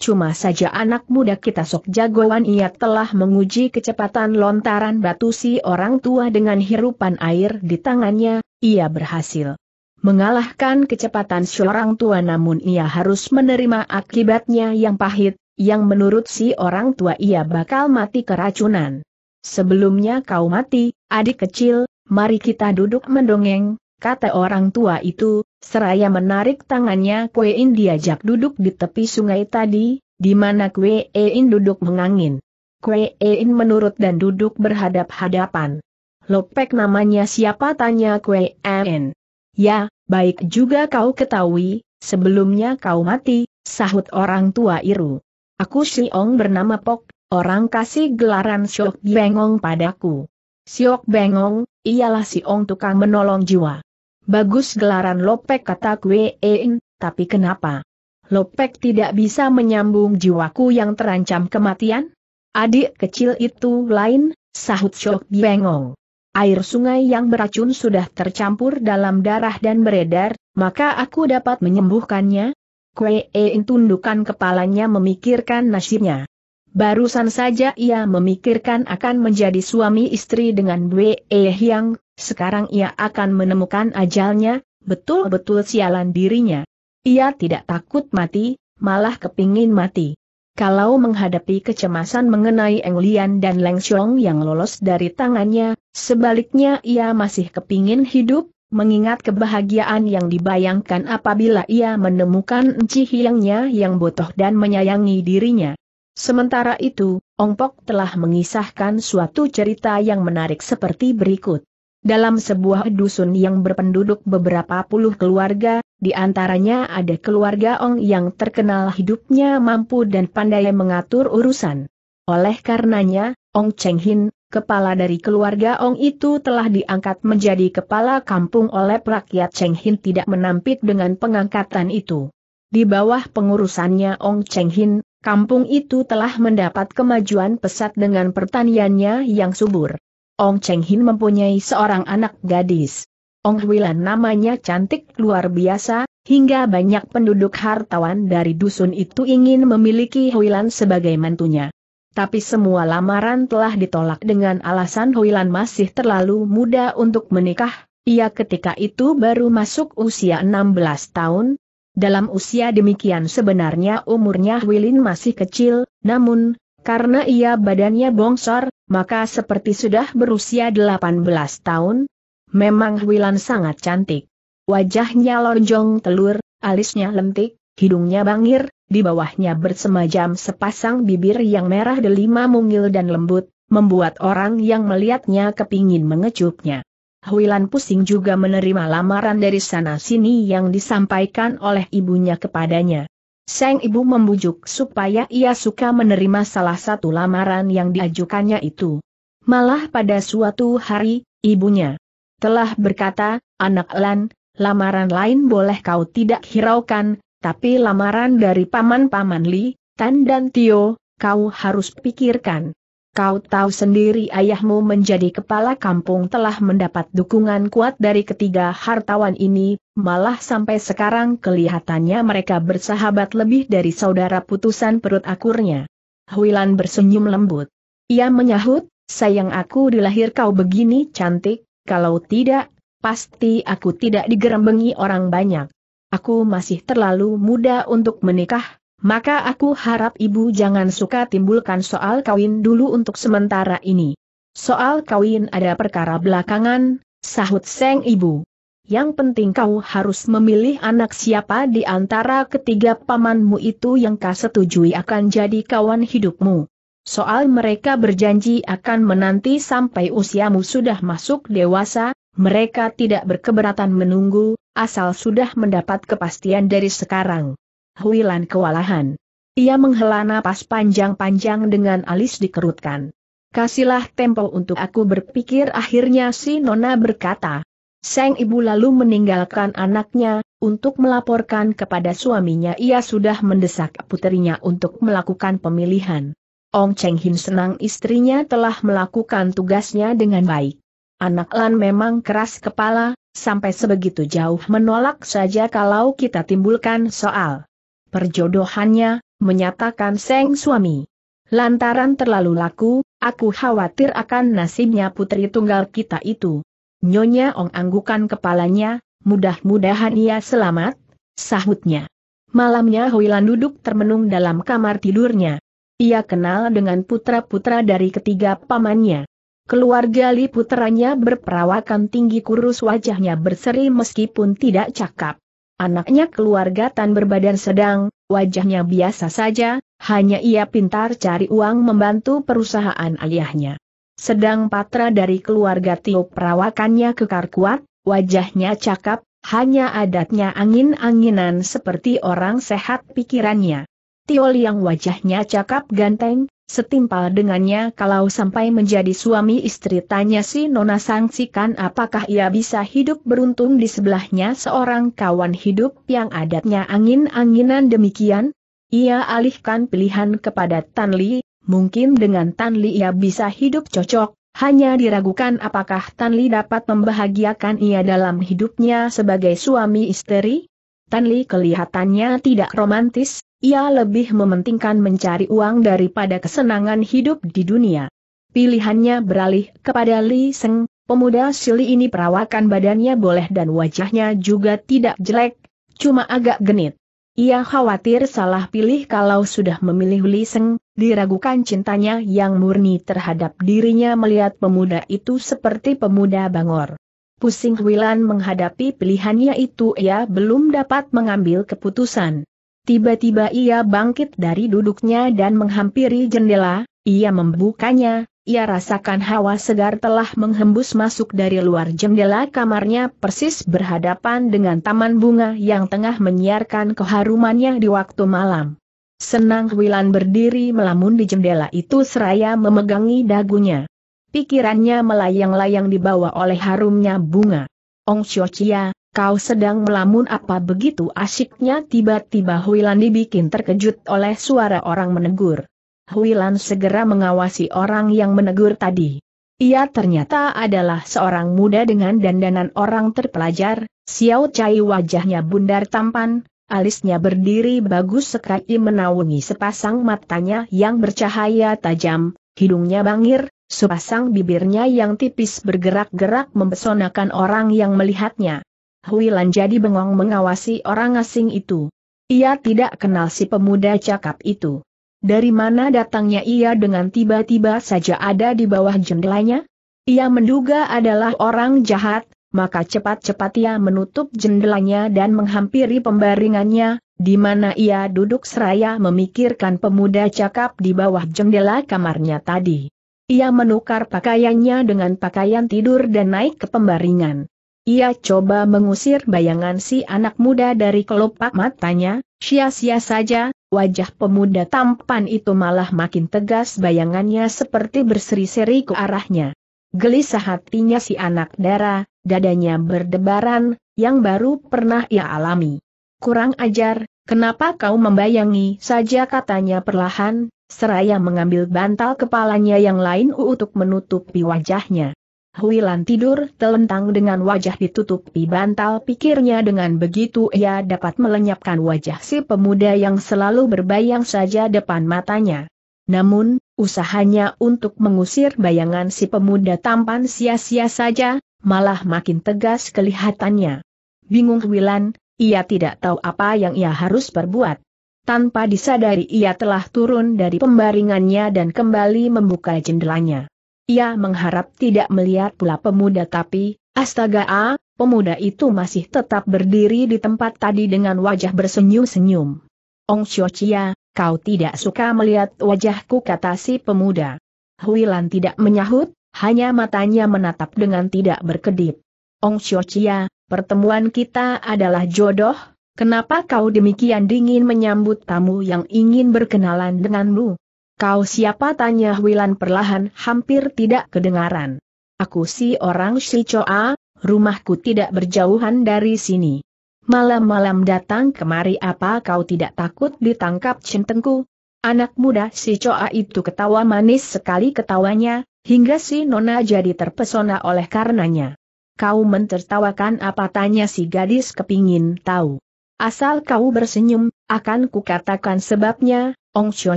Cuma saja anak muda kita sok jagoan ia telah menguji kecepatan lontaran batu si orang tua dengan hirupan air di tangannya, ia berhasil mengalahkan kecepatan si orang tua namun ia harus menerima akibatnya yang pahit, yang menurut si orang tua ia bakal mati keracunan. Sebelumnya kau mati, adik kecil, mari kita duduk mendongeng, kata orang tua itu, Seraya menarik tangannya Kue In diajak duduk di tepi sungai tadi, di mana Kue In duduk mengangin. Kue In menurut dan duduk berhadap-hadapan. Lopek namanya siapa tanya Kue In. Ya, baik juga kau ketahui, sebelumnya kau mati, sahut orang tua Iru. Aku Siong bernama Pok, orang kasih gelaran Siok Bengong padaku. Siok Bengong, ialah Siong tukang menolong jiwa. Bagus gelaran Lopek kata Kweeng, tapi kenapa? Lopek tidak bisa menyambung jiwaku yang terancam kematian? Adik kecil itu lain, sahut Shok Bengong. Air sungai yang beracun sudah tercampur dalam darah dan beredar, maka aku dapat menyembuhkannya? Kweeng tundukkan kepalanya memikirkan nasibnya. Barusan saja ia memikirkan akan menjadi suami istri dengan Bwe Yang, sekarang ia akan menemukan ajalnya, betul-betul sialan dirinya. Ia tidak takut mati, malah kepingin mati. Kalau menghadapi kecemasan mengenai Eng Lian dan Leng Xiong yang lolos dari tangannya, sebaliknya ia masih kepingin hidup, mengingat kebahagiaan yang dibayangkan apabila ia menemukan Enci Hiangnya yang botoh dan menyayangi dirinya. Sementara itu, Ong Pok telah mengisahkan suatu cerita yang menarik seperti berikut. Dalam sebuah dusun yang berpenduduk beberapa puluh keluarga, di antaranya ada keluarga Ong yang terkenal hidupnya mampu dan pandai mengatur urusan. Oleh karenanya, Ong Cheng Hin, kepala dari keluarga Ong itu telah diangkat menjadi kepala kampung oleh rakyat Cheng Hin tidak menampik dengan pengangkatan itu. Di bawah pengurusannya Ong Cheng Hin, kampung itu telah mendapat kemajuan pesat dengan pertaniannya yang subur. Ong Cheng Hin mempunyai seorang anak gadis. Ong Huilan namanya cantik luar biasa, hingga banyak penduduk hartawan dari dusun itu ingin memiliki Huilan sebagai mantunya. Tapi semua lamaran telah ditolak dengan alasan Huilan masih terlalu muda untuk menikah, ia ketika itu baru masuk usia 16 tahun, dalam usia demikian sebenarnya umurnya Huilin masih kecil, namun, karena ia badannya bongsor, maka seperti sudah berusia 18 tahun, memang Wilan sangat cantik. Wajahnya lonjong telur, alisnya lentik, hidungnya bangir, di bawahnya bersemajam sepasang bibir yang merah delima mungil dan lembut, membuat orang yang melihatnya kepingin mengecupnya. Huilan pusing juga menerima lamaran dari sana-sini yang disampaikan oleh ibunya kepadanya. Seng ibu membujuk supaya ia suka menerima salah satu lamaran yang diajukannya itu. Malah pada suatu hari, ibunya telah berkata, anak Lan, lamaran lain boleh kau tidak hiraukan, tapi lamaran dari paman-paman Li, Tan dan Tio, kau harus pikirkan. Kau tahu sendiri ayahmu menjadi kepala kampung telah mendapat dukungan kuat dari ketiga hartawan ini, malah sampai sekarang kelihatannya mereka bersahabat lebih dari saudara putusan perut akurnya. Huilan bersenyum lembut. Ia menyahut, sayang aku dilahir kau begini cantik, kalau tidak, pasti aku tidak digerembengi orang banyak. Aku masih terlalu muda untuk menikah, maka aku harap ibu jangan suka timbulkan soal kawin dulu untuk sementara ini. Soal kawin ada perkara belakangan, sahut Seng ibu. Yang penting kau harus memilih anak siapa di antara ketiga pamanmu itu yang kau setujui akan jadi kawan hidupmu. Soal mereka berjanji akan menanti sampai usiamu sudah masuk dewasa, mereka tidak berkeberatan menunggu, asal sudah mendapat kepastian dari sekarang. Huilan kewalahan. Ia menghela napas panjang-panjang dengan alis dikerutkan. Kasihlah tempo untuk aku berpikir akhirnya si Nona berkata. Seng ibu lalu meninggalkan anaknya, untuk melaporkan kepada suaminya ia sudah mendesak putrinya untuk melakukan pemilihan. Ong Cheng Hin senang istrinya telah melakukan tugasnya dengan baik. Anak Lan memang keras kepala, sampai sebegitu jauh menolak saja kalau kita timbulkan soal perjodohannya, menyatakan Seng suami. Lantaran terlalu laku, aku khawatir akan nasibnya putri tunggal kita itu. Nyonya Ong anggukan kepalanya, mudah-mudahan ia selamat, sahutnya. Malamnya Hoilan duduk termenung dalam kamar tidurnya. Ia kenal dengan putra-putra dari ketiga pamannya. Keluarga Li putranya berperawakan tinggi kurus wajahnya berseri meskipun tidak cakap. Anaknya keluarga tan berbadan sedang, wajahnya biasa saja, hanya ia pintar cari uang membantu perusahaan ayahnya. Sedang Patra dari keluarga Tio perawakannya kekar kuat, wajahnya cakap, hanya adatnya angin-anginan seperti orang sehat pikirannya. Tio yang wajahnya cakap ganteng, Setimpal dengannya kalau sampai menjadi suami istri tanya si Nona sangsikan apakah ia bisa hidup beruntung di sebelahnya seorang kawan hidup yang adatnya angin-anginan demikian? Ia alihkan pilihan kepada Tan Li, mungkin dengan Tan Li ia bisa hidup cocok, hanya diragukan apakah Tan Li dapat membahagiakan ia dalam hidupnya sebagai suami istri? Tan Li kelihatannya tidak romantis, ia lebih mementingkan mencari uang daripada kesenangan hidup di dunia. Pilihannya beralih kepada Li Seng, pemuda Sili ini perawakan badannya boleh dan wajahnya juga tidak jelek, cuma agak genit. Ia khawatir salah pilih kalau sudah memilih Li Seng, diragukan cintanya yang murni terhadap dirinya melihat pemuda itu seperti pemuda Bangor. Pusing Wilan menghadapi pilihannya itu ia belum dapat mengambil keputusan. Tiba-tiba ia bangkit dari duduknya dan menghampiri jendela, ia membukanya, ia rasakan hawa segar telah menghembus masuk dari luar jendela kamarnya persis berhadapan dengan taman bunga yang tengah menyiarkan keharumannya di waktu malam. Senang Wilan berdiri melamun di jendela itu seraya memegangi dagunya. Pikirannya melayang-layang dibawa oleh harumnya bunga. Ong Xiao Chia, kau sedang melamun apa begitu asyiknya tiba-tiba Huilan dibikin terkejut oleh suara orang menegur. Huilan segera mengawasi orang yang menegur tadi. Ia ternyata adalah seorang muda dengan dandanan orang terpelajar, Xiao Cai wajahnya bundar tampan, alisnya berdiri bagus sekali menaungi sepasang matanya yang bercahaya tajam, hidungnya bangir, sepasang bibirnya yang tipis bergerak-gerak mempesonakan orang yang melihatnya. Huilan jadi bengong mengawasi orang asing itu. Ia tidak kenal si pemuda cakap itu. Dari mana datangnya ia dengan tiba-tiba saja ada di bawah jendelanya? Ia menduga adalah orang jahat, maka cepat-cepat ia menutup jendelanya dan menghampiri pembaringannya, di mana ia duduk seraya memikirkan pemuda cakap di bawah jendela kamarnya tadi. Ia menukar pakaiannya dengan pakaian tidur dan naik ke pembaringan. Ia coba mengusir bayangan si anak muda dari kelopak matanya, sia-sia saja, wajah pemuda tampan itu malah makin tegas bayangannya seperti berseri-seri ke arahnya. Gelisah hatinya si anak darah, dadanya berdebaran, yang baru pernah ia alami. Kurang ajar, kenapa kau membayangi saja katanya perlahan, seraya mengambil bantal kepalanya yang lain untuk menutupi wajahnya. Huilan tidur telentang dengan wajah ditutupi bantal pikirnya dengan begitu ia dapat melenyapkan wajah si pemuda yang selalu berbayang saja depan matanya. Namun, usahanya untuk mengusir bayangan si pemuda tampan sia-sia saja, malah makin tegas kelihatannya. Bingung Huilan, ia tidak tahu apa yang ia harus perbuat. Tanpa disadari ia telah turun dari pembaringannya dan kembali membuka jendelanya. Ia mengharap tidak melihat pula pemuda tapi, astaga ah, pemuda itu masih tetap berdiri di tempat tadi dengan wajah bersenyum-senyum. Ong Chia, kau tidak suka melihat wajahku kata si pemuda. Huilan tidak menyahut, hanya matanya menatap dengan tidak berkedip. Ong Chia, pertemuan kita adalah jodoh, kenapa kau demikian dingin menyambut tamu yang ingin berkenalan denganmu? Kau siapa tanya Wilan perlahan hampir tidak kedengaran. Aku si orang Shichoa, rumahku tidak berjauhan dari sini. Malam-malam datang kemari apa kau tidak takut ditangkap centengku? Anak muda si Coa itu ketawa manis sekali ketawanya, hingga si Nona jadi terpesona oleh karenanya. Kau mentertawakan apa tanya si gadis kepingin tahu. Asal kau bersenyum, akan kukatakan sebabnya, Ong Xiao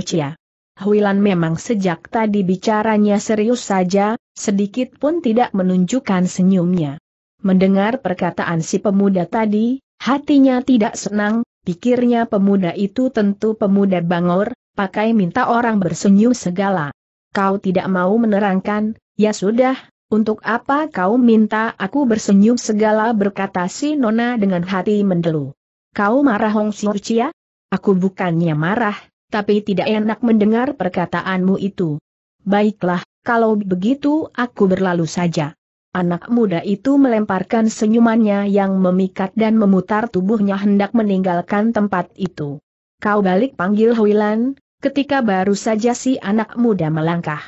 Chia. Huilan memang sejak tadi bicaranya serius saja, sedikit pun tidak menunjukkan senyumnya. Mendengar perkataan si pemuda tadi, hatinya tidak senang, pikirnya pemuda itu tentu pemuda bangor, pakai minta orang bersenyum segala. Kau tidak mau menerangkan, ya sudah, untuk apa kau minta aku bersenyum segala berkata si Nona dengan hati mendelu. Kau marah Hong Siu Xiuqia? Aku bukannya marah, tapi tidak enak mendengar perkataanmu itu. Baiklah, kalau begitu aku berlalu saja. Anak muda itu melemparkan senyumannya yang memikat dan memutar tubuhnya hendak meninggalkan tempat itu. Kau balik panggil Huilan, ketika baru saja si anak muda melangkah.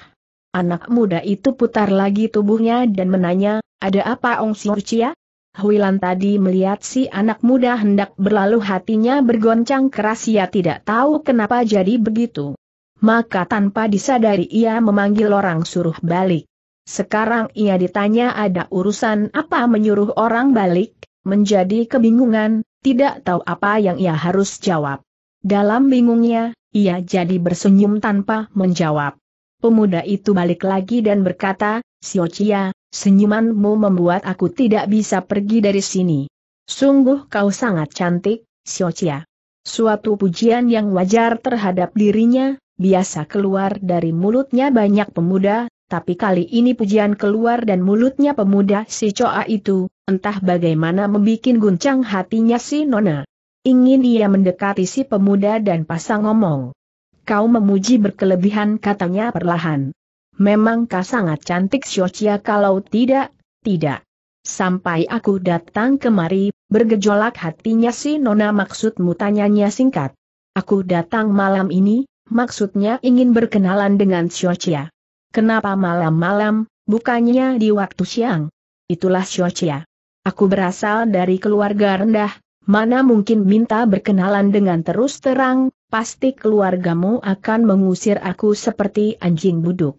Anak muda itu putar lagi tubuhnya dan menanya, ada apa Ong Siurcia? Huilan tadi melihat si anak muda hendak berlalu hatinya bergoncang keras ia tidak tahu kenapa jadi begitu. Maka tanpa disadari ia memanggil orang suruh balik. Sekarang ia ditanya ada urusan apa menyuruh orang balik, menjadi kebingungan, tidak tahu apa yang ia harus jawab. Dalam bingungnya, ia jadi bersenyum tanpa menjawab. Pemuda itu balik lagi dan berkata, Siochia, senyumanmu membuat aku tidak bisa pergi dari sini. Sungguh kau sangat cantik, Siochia. Suatu pujian yang wajar terhadap dirinya, biasa keluar dari mulutnya banyak pemuda, tapi kali ini pujian keluar dan mulutnya pemuda si Coa itu, entah bagaimana membuat guncang hatinya si Nona. Ingin ia mendekati si pemuda dan pasang ngomong. Kau memuji berkelebihan katanya perlahan. Memangkah sangat cantik Siocia kalau tidak, tidak. Sampai aku datang kemari, bergejolak hatinya si Nona maksudmu tanyanya singkat. Aku datang malam ini, maksudnya ingin berkenalan dengan Siocia. Kenapa malam-malam, bukannya di waktu siang? Itulah Siocia. Aku berasal dari keluarga rendah, mana mungkin minta berkenalan dengan terus terang, pasti keluargamu akan mengusir aku seperti anjing buduk.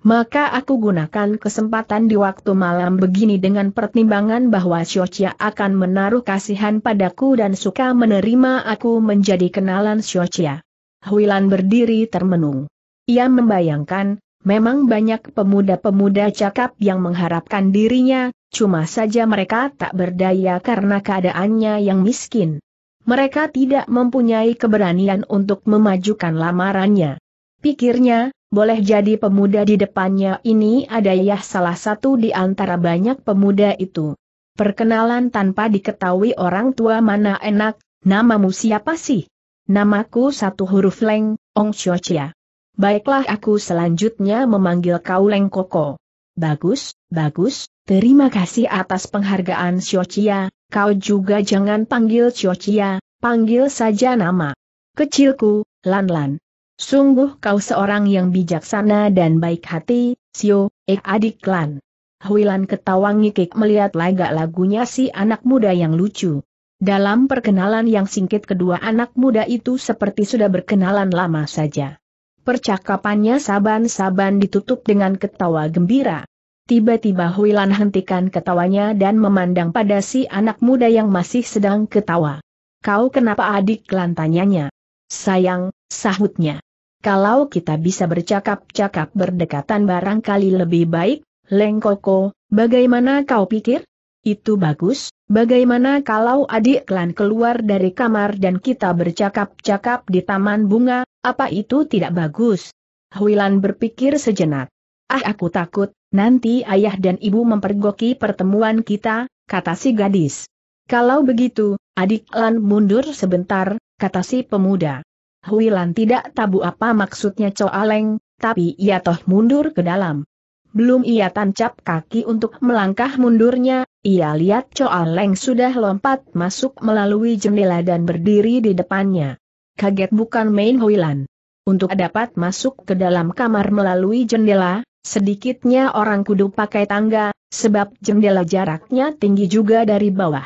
Maka aku gunakan kesempatan di waktu malam begini dengan pertimbangan bahwa Xiochia akan menaruh kasihan padaku dan suka menerima aku menjadi kenalan Xiochia. Huilan berdiri termenung. Ia membayangkan, memang banyak pemuda-pemuda cakap yang mengharapkan dirinya, cuma saja mereka tak berdaya karena keadaannya yang miskin. Mereka tidak mempunyai keberanian untuk memajukan lamarannya. Pikirnya, boleh jadi pemuda di depannya ini ada ya salah satu di antara banyak pemuda itu. Perkenalan tanpa diketahui orang tua mana enak, namamu siapa sih? Namaku satu huruf Leng, Ong Chia. Baiklah aku selanjutnya memanggil kau Leng Koko. Bagus, bagus, terima kasih atas penghargaan Chia. kau juga jangan panggil Chia, panggil saja nama. Kecilku, Lan Lan. Sungguh kau seorang yang bijaksana dan baik hati, Sio, ek eh, adik klan. Huilan ketawa ngikik melihat lagak-lagunya si anak muda yang lucu. Dalam perkenalan yang singkit kedua anak muda itu seperti sudah berkenalan lama saja. Percakapannya saban-saban ditutup dengan ketawa gembira. Tiba-tiba Huilan hentikan ketawanya dan memandang pada si anak muda yang masih sedang ketawa. Kau kenapa adik Klan? Tanyanya. Sayang, sahutnya. Kalau kita bisa bercakap-cakap berdekatan barangkali lebih baik, Leng Koko, bagaimana kau pikir? Itu bagus, bagaimana kalau adik klan keluar dari kamar dan kita bercakap-cakap di taman bunga, apa itu tidak bagus? Huilan berpikir sejenak. Ah aku takut, nanti ayah dan ibu mempergoki pertemuan kita, kata si gadis. Kalau begitu, adik klan mundur sebentar, kata si pemuda. Huilan tidak tabu apa maksudnya Aleng, tapi ia toh mundur ke dalam. Belum ia tancap kaki untuk melangkah mundurnya, ia lihat Aleng sudah lompat masuk melalui jendela dan berdiri di depannya. Kaget bukan main Huilan. Untuk dapat masuk ke dalam kamar melalui jendela, sedikitnya orang kudu pakai tangga, sebab jendela jaraknya tinggi juga dari bawah.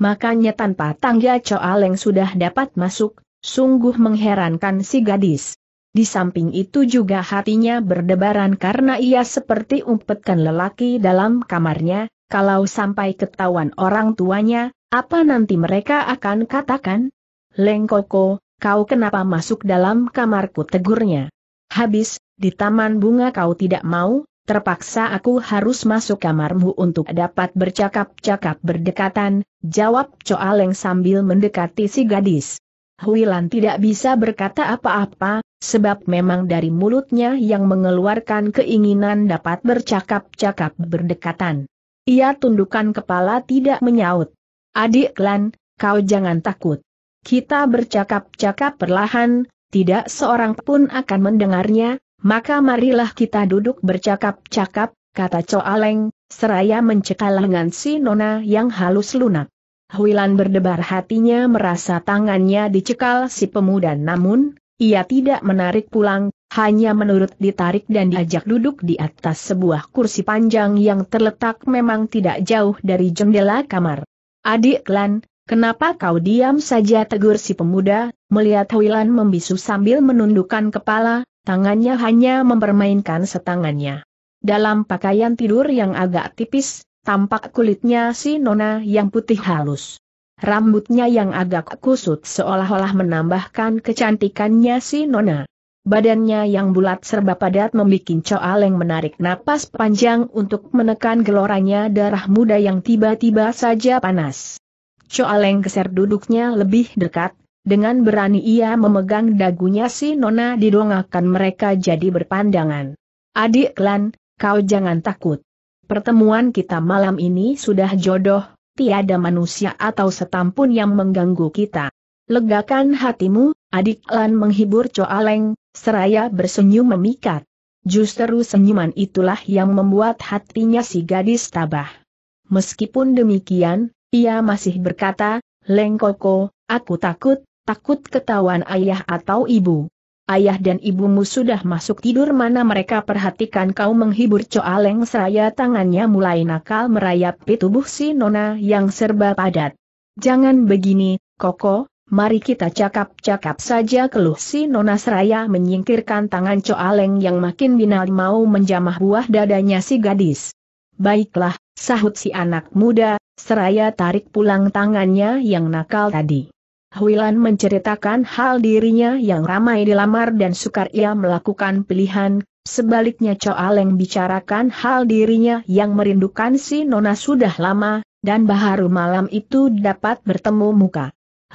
Makanya tanpa tangga Aleng sudah dapat masuk, Sungguh mengherankan si gadis. Di samping itu juga hatinya berdebaran karena ia seperti umpetkan lelaki dalam kamarnya, kalau sampai ketahuan orang tuanya, apa nanti mereka akan katakan? Lengkoko, kau kenapa masuk dalam kamarku tegurnya? Habis, di taman bunga kau tidak mau, terpaksa aku harus masuk kamarmu untuk dapat bercakap-cakap berdekatan, jawab Coaleng sambil mendekati si gadis. Huilan tidak bisa berkata apa-apa, sebab memang dari mulutnya yang mengeluarkan keinginan dapat bercakap-cakap berdekatan. Ia tundukkan kepala tidak menyaut. Adik klan, kau jangan takut. Kita bercakap-cakap perlahan, tidak seorang pun akan mendengarnya, maka marilah kita duduk bercakap-cakap, kata Coaleng, seraya mencekal lengan si Nona yang halus lunak. Huilan berdebar hatinya merasa tangannya dicekal si pemuda namun, ia tidak menarik pulang, hanya menurut ditarik dan diajak duduk di atas sebuah kursi panjang yang terletak memang tidak jauh dari jendela kamar. Adik Klan, kenapa kau diam saja tegur si pemuda, melihat Huilan membisu sambil menundukkan kepala, tangannya hanya mempermainkan setangannya. Dalam pakaian tidur yang agak tipis, tampak kulitnya si nona yang putih halus. Rambutnya yang agak kusut seolah-olah menambahkan kecantikannya si nona. Badannya yang bulat serba padat membuat Coaleng menarik napas panjang untuk menekan geloranya darah muda yang tiba-tiba saja panas. Coaleng geser duduknya lebih dekat, dengan berani ia memegang dagunya si Nona didongakan mereka jadi berpandangan. Adik Klan, kau jangan takut pertemuan kita malam ini sudah jodoh, tiada manusia atau setan pun yang mengganggu kita. Legakan hatimu, adik Lan menghibur Coaleng, seraya bersenyum memikat. Justru senyuman itulah yang membuat hatinya si gadis tabah. Meskipun demikian, ia masih berkata, Leng Koko, aku takut, takut ketahuan ayah atau ibu ayah dan ibumu sudah masuk tidur mana mereka perhatikan kau menghibur Coaleng seraya tangannya mulai nakal merayapi tubuh si Nona yang serba padat. Jangan begini, Koko, mari kita cakap-cakap saja keluh si Nona seraya menyingkirkan tangan Coaleng yang makin binal mau menjamah buah dadanya si gadis. Baiklah, sahut si anak muda, seraya tarik pulang tangannya yang nakal tadi. Huilan menceritakan hal dirinya yang ramai dilamar dan sukar ia melakukan pilihan, sebaliknya Coaleng bicarakan hal dirinya yang merindukan si Nona sudah lama, dan baharu malam itu dapat bertemu muka.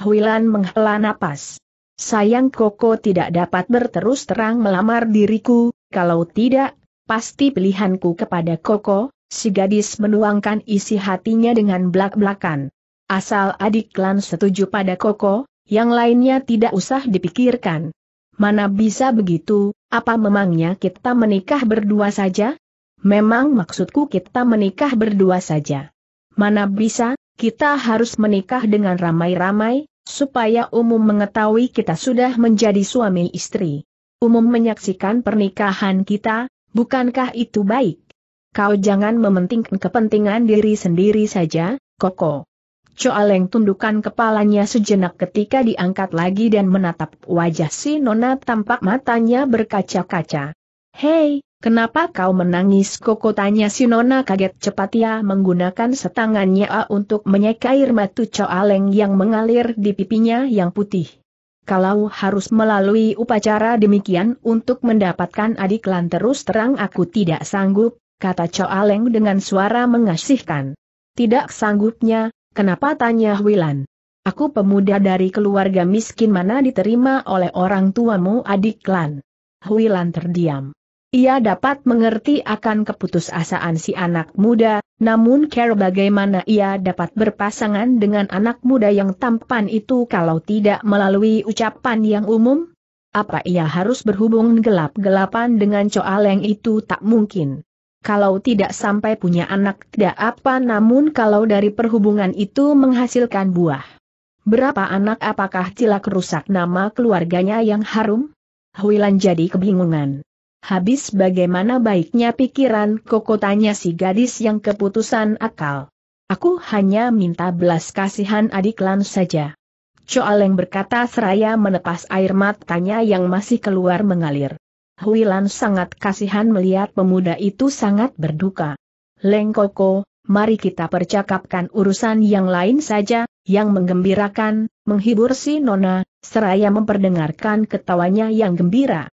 Huilan menghela napas. Sayang Koko tidak dapat berterus terang melamar diriku, kalau tidak, pasti pilihanku kepada Koko, si gadis menuangkan isi hatinya dengan belak-belakan. Asal adik klan setuju pada Koko, yang lainnya tidak usah dipikirkan. Mana bisa begitu, apa memangnya kita menikah berdua saja? Memang maksudku kita menikah berdua saja. Mana bisa, kita harus menikah dengan ramai-ramai, supaya umum mengetahui kita sudah menjadi suami istri. Umum menyaksikan pernikahan kita, bukankah itu baik? Kau jangan mementingkan kepentingan diri sendiri saja, Koko. Coaleng tundukkan kepalanya sejenak ketika diangkat lagi dan menatap wajah si Nona tampak matanya berkaca-kaca. Hei, kenapa kau menangis koko tanya si Nona kaget cepat ia menggunakan setangannya untuk menyeka air mata Coaleng yang mengalir di pipinya yang putih. Kalau harus melalui upacara demikian untuk mendapatkan adik lan terus terang aku tidak sanggup, kata Coaleng dengan suara mengasihkan. Tidak sanggupnya, Kenapa tanya Wilan? Aku pemuda dari keluarga miskin mana diterima oleh orang tuamu adik klan. Huilan terdiam. Ia dapat mengerti akan keputusasaan si anak muda, namun care bagaimana ia dapat berpasangan dengan anak muda yang tampan itu kalau tidak melalui ucapan yang umum? Apa ia harus berhubung gelap-gelapan dengan Coaleng itu tak mungkin kalau tidak sampai punya anak tidak apa namun kalau dari perhubungan itu menghasilkan buah. Berapa anak apakah cilak rusak nama keluarganya yang harum? Huilan jadi kebingungan. Habis bagaimana baiknya pikiran Koko si gadis yang keputusan akal. Aku hanya minta belas kasihan adik Lan saja. Coaleng berkata seraya menepas air matanya yang masih keluar mengalir. Huilan sangat kasihan melihat pemuda itu sangat berduka. Leng Koko, mari kita percakapkan urusan yang lain saja, yang menggembirakan, menghibur si Nona, seraya memperdengarkan ketawanya yang gembira.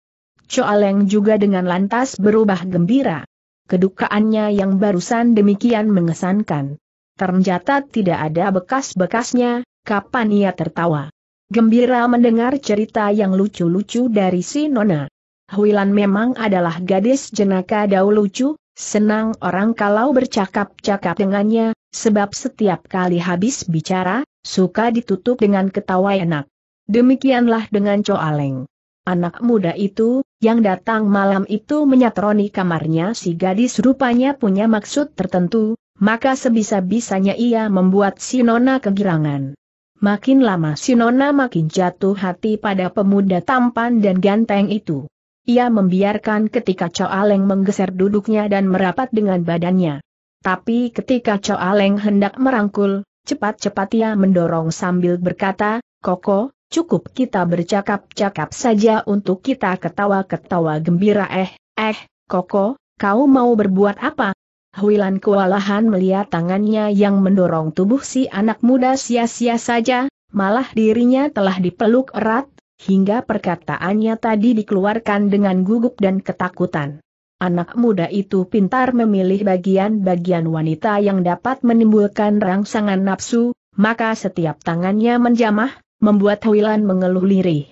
Coaleng juga dengan lantas berubah gembira. Kedukaannya yang barusan demikian mengesankan. Ternyata tidak ada bekas-bekasnya, kapan ia tertawa. Gembira mendengar cerita yang lucu-lucu dari si Nona. Huilan memang adalah gadis jenaka dau lucu, senang orang kalau bercakap-cakap dengannya, sebab setiap kali habis bicara, suka ditutup dengan ketawa enak. Demikianlah dengan Coaleng. Anak muda itu, yang datang malam itu menyatroni kamarnya si gadis rupanya punya maksud tertentu, maka sebisa-bisanya ia membuat si Nona kegirangan. Makin lama si Nona makin jatuh hati pada pemuda tampan dan ganteng itu. Ia membiarkan ketika Coaleng menggeser duduknya dan merapat dengan badannya. Tapi ketika Coaleng hendak merangkul, cepat-cepat ia mendorong sambil berkata, Koko, cukup kita bercakap-cakap saja untuk kita ketawa-ketawa gembira eh, eh, Koko, kau mau berbuat apa? Huilan kewalahan melihat tangannya yang mendorong tubuh si anak muda sia-sia saja, malah dirinya telah dipeluk erat, hingga perkataannya tadi dikeluarkan dengan gugup dan ketakutan. Anak muda itu pintar memilih bagian-bagian wanita yang dapat menimbulkan rangsangan nafsu, maka setiap tangannya menjamah, membuat Huilan mengeluh lirih.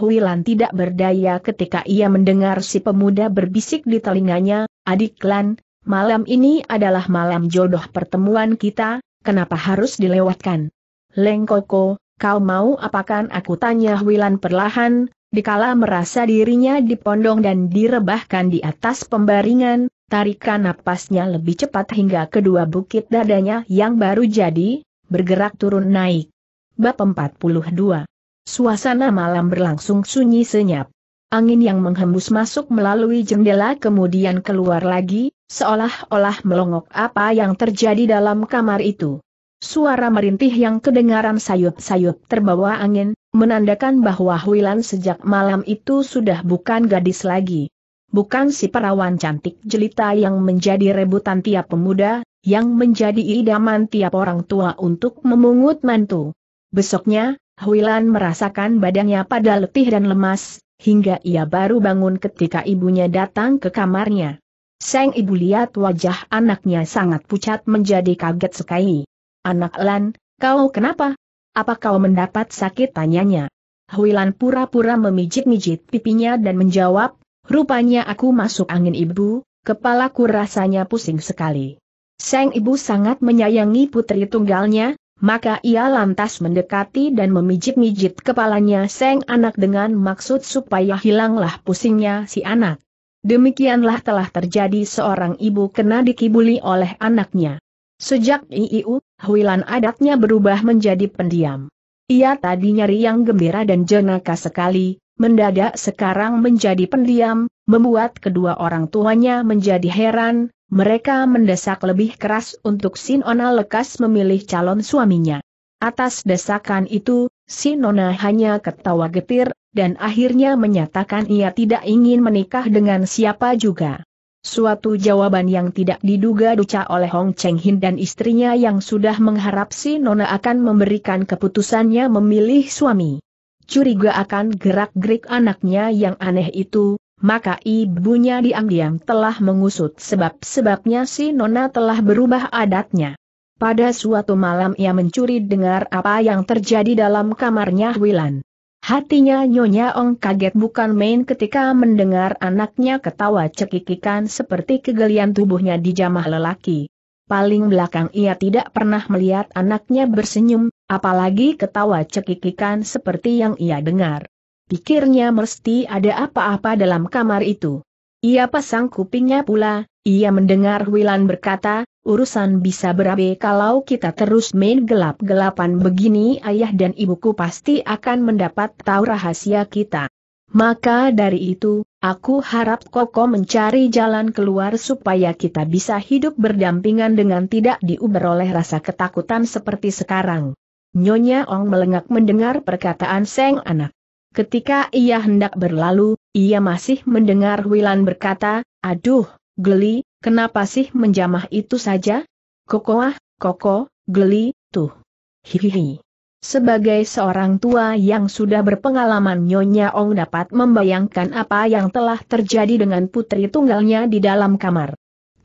Huilan tidak berdaya ketika ia mendengar si pemuda berbisik di telinganya, adik Lan, malam ini adalah malam jodoh pertemuan kita, kenapa harus dilewatkan? Lengkoko, Kau mau apakan aku tanya Wilan perlahan, dikala merasa dirinya dipondong dan direbahkan di atas pembaringan, tarikan napasnya lebih cepat hingga kedua bukit dadanya yang baru jadi, bergerak turun naik. Bab 42 Suasana malam berlangsung sunyi senyap. Angin yang menghembus masuk melalui jendela kemudian keluar lagi, seolah-olah melongok apa yang terjadi dalam kamar itu. Suara merintih yang kedengaran sayup-sayup terbawa angin, menandakan bahwa Huilan sejak malam itu sudah bukan gadis lagi. Bukan si perawan cantik jelita yang menjadi rebutan tiap pemuda, yang menjadi idaman tiap orang tua untuk memungut mantu. Besoknya, Huilan merasakan badannya pada letih dan lemas, hingga ia baru bangun ketika ibunya datang ke kamarnya. Sang ibu lihat wajah anaknya sangat pucat menjadi kaget sekali. Anak Lan, kau kenapa? Apa kau mendapat sakit tanyanya? Huilan pura-pura memijit-mijit pipinya dan menjawab, rupanya aku masuk angin ibu, kepalaku rasanya pusing sekali. Seng ibu sangat menyayangi putri tunggalnya, maka ia lantas mendekati dan memijit-mijit kepalanya seng anak dengan maksud supaya hilanglah pusingnya si anak. Demikianlah telah terjadi seorang ibu kena dikibuli oleh anaknya. Sejak IIU, Huilan adatnya berubah menjadi pendiam. Ia tadi nyari yang gembira dan jenaka sekali, mendadak sekarang menjadi pendiam, membuat kedua orang tuanya menjadi heran, mereka mendesak lebih keras untuk Sinona lekas memilih calon suaminya. Atas desakan itu, Sinona hanya ketawa getir, dan akhirnya menyatakan ia tidak ingin menikah dengan siapa juga. Suatu jawaban yang tidak diduga duca oleh Hong Cheng Hin dan istrinya yang sudah mengharap si Nona akan memberikan keputusannya memilih suami. Curiga akan gerak-gerik anaknya yang aneh itu, maka ibunya diam-diam telah mengusut sebab-sebabnya si Nona telah berubah adatnya. Pada suatu malam ia mencuri dengar apa yang terjadi dalam kamarnya Wilan. Hatinya Nyonya Ong kaget bukan main ketika mendengar anaknya ketawa cekikikan seperti kegelian tubuhnya di dijamah lelaki. Paling belakang ia tidak pernah melihat anaknya bersenyum, apalagi ketawa cekikikan seperti yang ia dengar. Pikirnya mesti ada apa-apa dalam kamar itu. Ia pasang kupingnya pula, ia mendengar Wilan berkata, Urusan bisa berabe kalau kita terus main gelap-gelapan begini ayah dan ibuku pasti akan mendapat tahu rahasia kita. Maka dari itu, aku harap Koko mencari jalan keluar supaya kita bisa hidup berdampingan dengan tidak diuber oleh rasa ketakutan seperti sekarang. Nyonya Ong melengak mendengar perkataan Seng anak. Ketika ia hendak berlalu, ia masih mendengar Wilan berkata, Aduh, geli, Kenapa sih menjamah itu saja? Kokoah, koko, geli, tuh. Hihihi. Sebagai seorang tua yang sudah berpengalaman Nyonya Ong dapat membayangkan apa yang telah terjadi dengan putri tunggalnya di dalam kamar.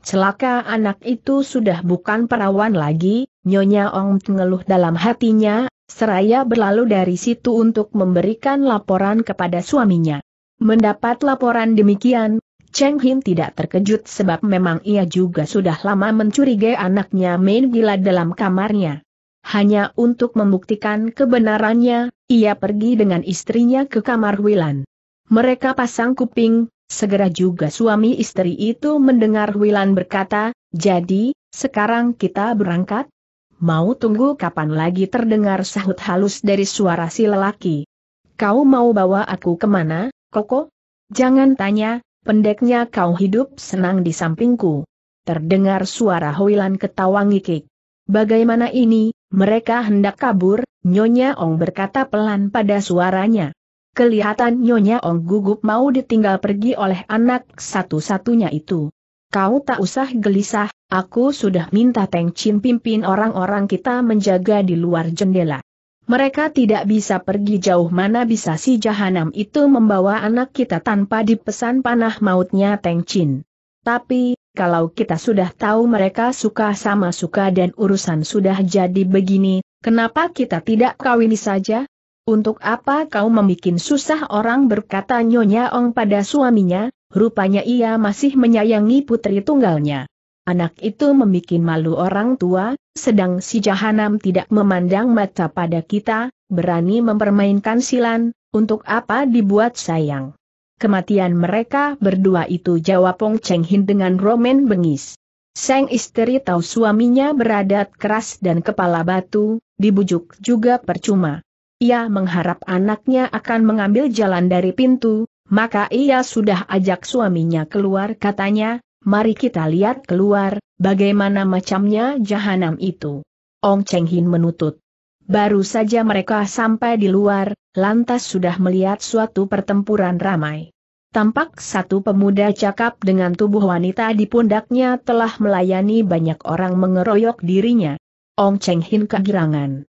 Celaka anak itu sudah bukan perawan lagi, Nyonya Ong mengeluh dalam hatinya, seraya berlalu dari situ untuk memberikan laporan kepada suaminya. Mendapat laporan demikian, Cheng Hin tidak terkejut sebab memang ia juga sudah lama mencurigai anaknya main gila dalam kamarnya. Hanya untuk membuktikan kebenarannya, ia pergi dengan istrinya ke kamar Wilan. Mereka pasang kuping, segera juga suami istri itu mendengar Wilan berkata, jadi, sekarang kita berangkat? Mau tunggu kapan lagi terdengar sahut halus dari suara si lelaki. Kau mau bawa aku kemana, Koko? Jangan tanya, pendeknya kau hidup senang di sampingku. Terdengar suara Hoilan ketawa ngikik. Bagaimana ini, mereka hendak kabur, Nyonya Ong berkata pelan pada suaranya. Kelihatan Nyonya Ong gugup mau ditinggal pergi oleh anak satu-satunya itu. Kau tak usah gelisah, aku sudah minta Teng Chin pimpin orang-orang kita menjaga di luar jendela. Mereka tidak bisa pergi jauh mana bisa si jahanam itu membawa anak kita tanpa dipesan panah mautnya Teng Chin. Tapi, kalau kita sudah tahu mereka suka sama suka dan urusan sudah jadi begini, kenapa kita tidak kawini saja? Untuk apa kau membuat susah orang berkata Nyonya Ong pada suaminya, rupanya ia masih menyayangi putri tunggalnya. Anak itu membuat malu orang tua, sedang si jahanam tidak memandang mata pada kita, berani mempermainkan silan, untuk apa dibuat sayang. Kematian mereka berdua itu jawab Pong Cheng Hin dengan roman bengis. Seng istri tahu suaminya beradat keras dan kepala batu, dibujuk juga percuma. Ia mengharap anaknya akan mengambil jalan dari pintu, maka ia sudah ajak suaminya keluar katanya, mari kita lihat keluar, bagaimana macamnya jahanam itu. Ong Cheng Hin menutut. Baru saja mereka sampai di luar, lantas sudah melihat suatu pertempuran ramai. Tampak satu pemuda cakap dengan tubuh wanita di pundaknya telah melayani banyak orang mengeroyok dirinya. Ong Cheng Hin kegirangan.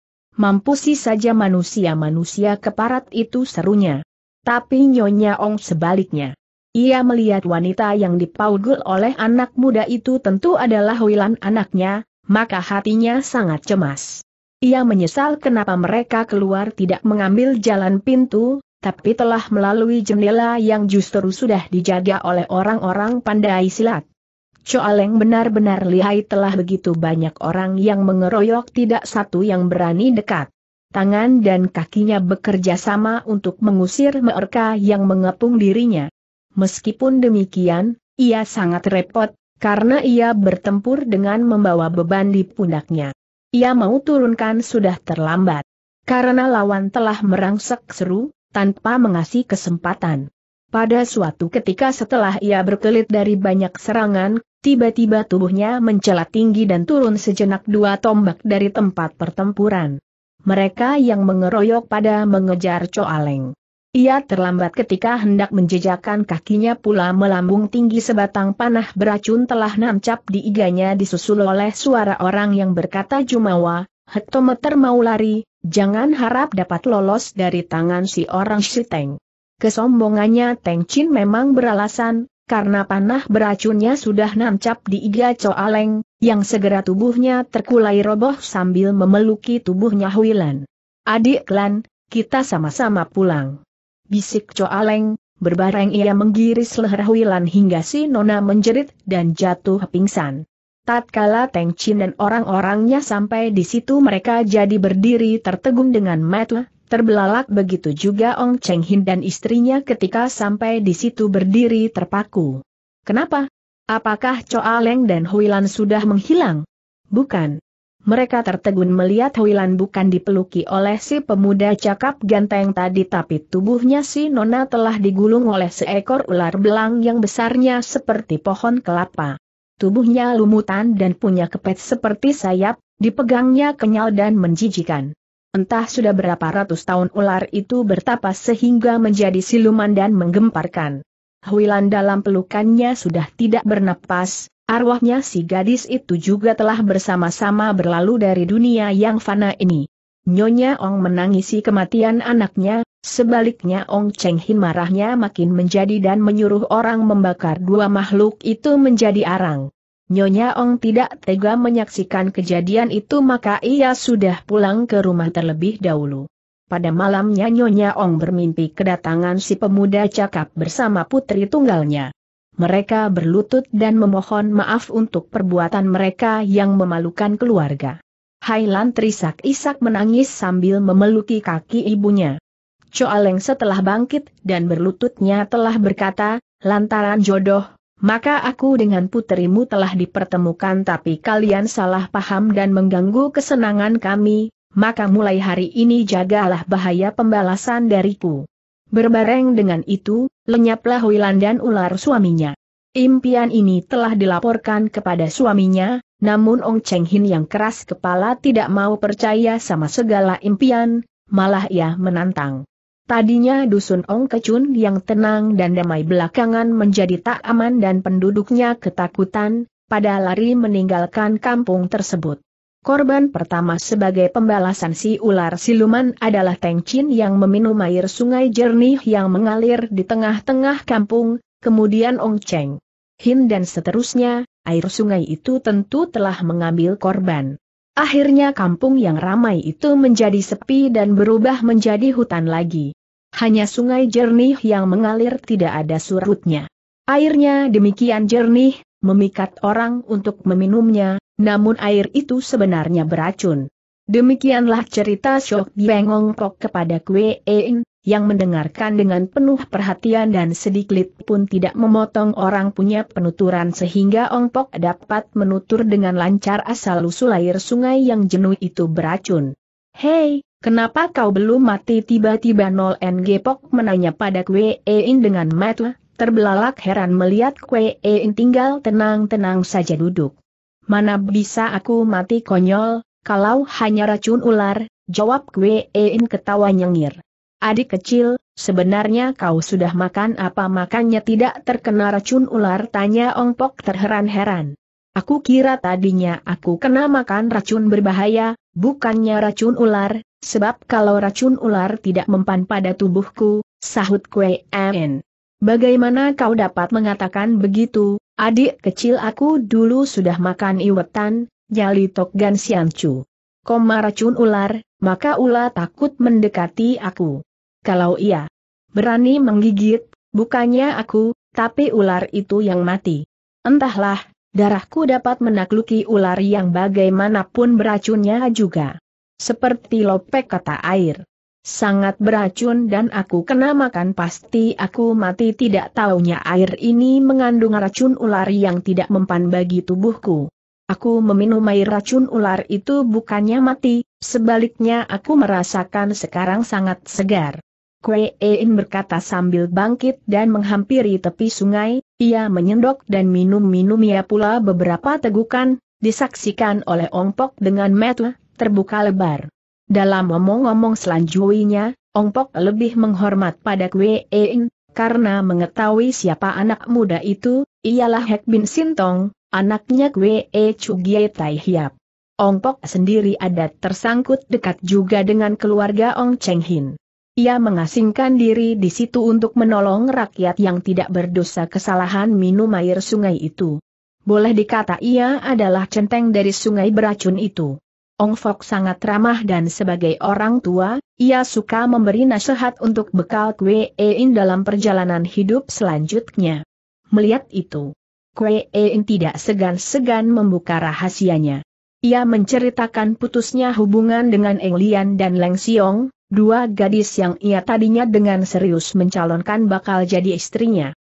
sih saja manusia-manusia keparat itu serunya. Tapi Nyonya Ong sebaliknya. Ia melihat wanita yang dipaugul oleh anak muda itu tentu adalah Wilan anaknya, maka hatinya sangat cemas. Ia menyesal kenapa mereka keluar tidak mengambil jalan pintu, tapi telah melalui jendela yang justru sudah dijaga oleh orang-orang pandai silat. Coaleng benar-benar lihai telah begitu banyak orang yang mengeroyok tidak satu yang berani dekat. Tangan dan kakinya bekerja sama untuk mengusir mereka yang mengepung dirinya. Meskipun demikian, ia sangat repot, karena ia bertempur dengan membawa beban di pundaknya. Ia mau turunkan sudah terlambat. Karena lawan telah merangsek seru, tanpa mengasih kesempatan. Pada suatu ketika setelah ia berkelit dari banyak serangan, tiba-tiba tubuhnya mencelat tinggi dan turun sejenak dua tombak dari tempat pertempuran. Mereka yang mengeroyok pada mengejar Coaleng. Ia terlambat ketika hendak menjejakkan kakinya pula melambung tinggi sebatang panah beracun telah nancap di iganya disusul oleh suara orang yang berkata Jumawa, hektometer mau lari, jangan harap dapat lolos dari tangan si orang si Teng. Kesombongannya Teng Chin memang beralasan, karena panah beracunnya sudah nancap di iga Coaleng, yang segera tubuhnya terkulai roboh sambil memeluki tubuhnya Huilan. Adik Lan, kita sama-sama pulang. Bisik Coaleng, berbareng ia menggiris leher Huilan hingga si Nona menjerit dan jatuh pingsan. Tatkala Teng Chin dan orang-orangnya sampai di situ mereka jadi berdiri tertegun dengan mata, terbelalak begitu juga Ong Cheng Hin dan istrinya ketika sampai di situ berdiri terpaku. Kenapa? Apakah Coa Leng dan Huilan sudah menghilang? Bukan. Mereka tertegun melihat Huilan bukan dipeluki oleh si pemuda cakap ganteng tadi tapi tubuhnya si Nona telah digulung oleh seekor ular belang yang besarnya seperti pohon kelapa. Tubuhnya lumutan dan punya kepet seperti sayap, dipegangnya kenyal dan menjijikan. Entah sudah berapa ratus tahun ular itu bertapas sehingga menjadi siluman dan menggemparkan. Huilan dalam pelukannya sudah tidak bernapas, Arwahnya si gadis itu juga telah bersama-sama berlalu dari dunia yang fana ini. Nyonya Ong menangisi kematian anaknya, sebaliknya Ong Cheng Hin marahnya makin menjadi dan menyuruh orang membakar dua makhluk itu menjadi arang. Nyonya Ong tidak tega menyaksikan kejadian itu maka ia sudah pulang ke rumah terlebih dahulu. Pada malamnya Nyonya Ong bermimpi kedatangan si pemuda cakap bersama putri tunggalnya mereka berlutut dan memohon maaf untuk perbuatan mereka yang memalukan keluarga. Hailan terisak-isak menangis sambil memeluki kaki ibunya. Choaleng setelah bangkit dan berlututnya telah berkata, lantaran jodoh, maka aku dengan puterimu telah dipertemukan tapi kalian salah paham dan mengganggu kesenangan kami, maka mulai hari ini jagalah bahaya pembalasan dariku. Berbareng dengan itu, lenyaplah Wilan dan ular suaminya. Impian ini telah dilaporkan kepada suaminya, namun Ong Cheng Hin yang keras kepala tidak mau percaya sama segala impian, malah ia menantang. Tadinya dusun Ong Kecun yang tenang dan damai belakangan menjadi tak aman dan penduduknya ketakutan, pada lari meninggalkan kampung tersebut. Korban pertama sebagai pembalasan si ular siluman adalah Teng Chin yang meminum air sungai jernih yang mengalir di tengah-tengah kampung, kemudian Ong Cheng. Hin dan seterusnya, air sungai itu tentu telah mengambil korban. Akhirnya kampung yang ramai itu menjadi sepi dan berubah menjadi hutan lagi. Hanya sungai jernih yang mengalir tidak ada surutnya. Airnya demikian jernih, memikat orang untuk meminumnya, namun air itu sebenarnya beracun. Demikianlah cerita Shok Bengong Kok kepada Kue yang mendengarkan dengan penuh perhatian dan sedikit pun tidak memotong orang punya penuturan sehingga Ong Pok dapat menutur dengan lancar asal-usul air sungai yang jenuh itu beracun. Hei, kenapa kau belum mati tiba-tiba Nol NG Pok menanya pada Kue dengan mata, terbelalak heran melihat Kue tinggal tenang-tenang saja duduk. Mana bisa aku mati konyol, kalau hanya racun ular, jawab Kwein ketawa nyengir. Adik kecil, sebenarnya kau sudah makan apa makannya tidak terkena racun ular tanya Pok terheran-heran. Aku kira tadinya aku kena makan racun berbahaya, bukannya racun ular, sebab kalau racun ular tidak mempan pada tubuhku, sahut Kwein. Bagaimana kau dapat mengatakan begitu, adik kecil aku dulu sudah makan iwetan, tok gan siancu. Koma racun ular, maka ular takut mendekati aku. Kalau iya, berani menggigit, bukannya aku, tapi ular itu yang mati. Entahlah, darahku dapat menakluki ular yang bagaimanapun beracunnya juga. Seperti lopek kata air sangat beracun dan aku kena makan pasti aku mati tidak taunya air ini mengandung racun ular yang tidak mempan bagi tubuhku. Aku meminum air racun ular itu bukannya mati, sebaliknya aku merasakan sekarang sangat segar. Kue berkata sambil bangkit dan menghampiri tepi sungai, ia menyendok dan minum-minum ia pula beberapa tegukan, disaksikan oleh Ongpok dengan metu terbuka lebar. Dalam omong-omong selanjutnya, Ong Pok lebih menghormat pada Kwe In, karena mengetahui siapa anak muda itu, ialah Hek Bin Sintong, anaknya Kwe E Chugie Tai Hiap. Ong Pok sendiri ada tersangkut dekat juga dengan keluarga Ong Cheng Hin. Ia mengasingkan diri di situ untuk menolong rakyat yang tidak berdosa kesalahan minum air sungai itu. Boleh dikata ia adalah centeng dari sungai beracun itu. Ong Fok sangat ramah dan sebagai orang tua, ia suka memberi nasihat untuk bekal Kwe In dalam perjalanan hidup selanjutnya. Melihat itu, Kwe In tidak segan-segan membuka rahasianya. Ia menceritakan putusnya hubungan dengan Eng Lian dan Leng Siong, dua gadis yang ia tadinya dengan serius mencalonkan bakal jadi istrinya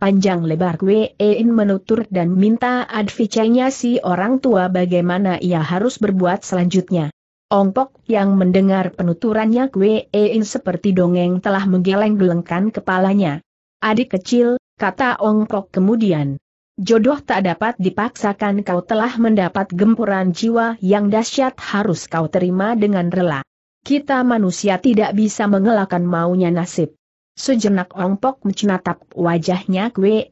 panjang lebar Kwein menutur dan minta advicenya si orang tua bagaimana ia harus berbuat selanjutnya. Ongpok yang mendengar penuturannya Kwein seperti dongeng telah menggeleng-gelengkan kepalanya. Adik kecil, kata Ongpok kemudian. Jodoh tak dapat dipaksakan kau telah mendapat gempuran jiwa yang dahsyat harus kau terima dengan rela. Kita manusia tidak bisa mengelakkan maunya nasib. Sejenak Ong Pok wajahnya Kwe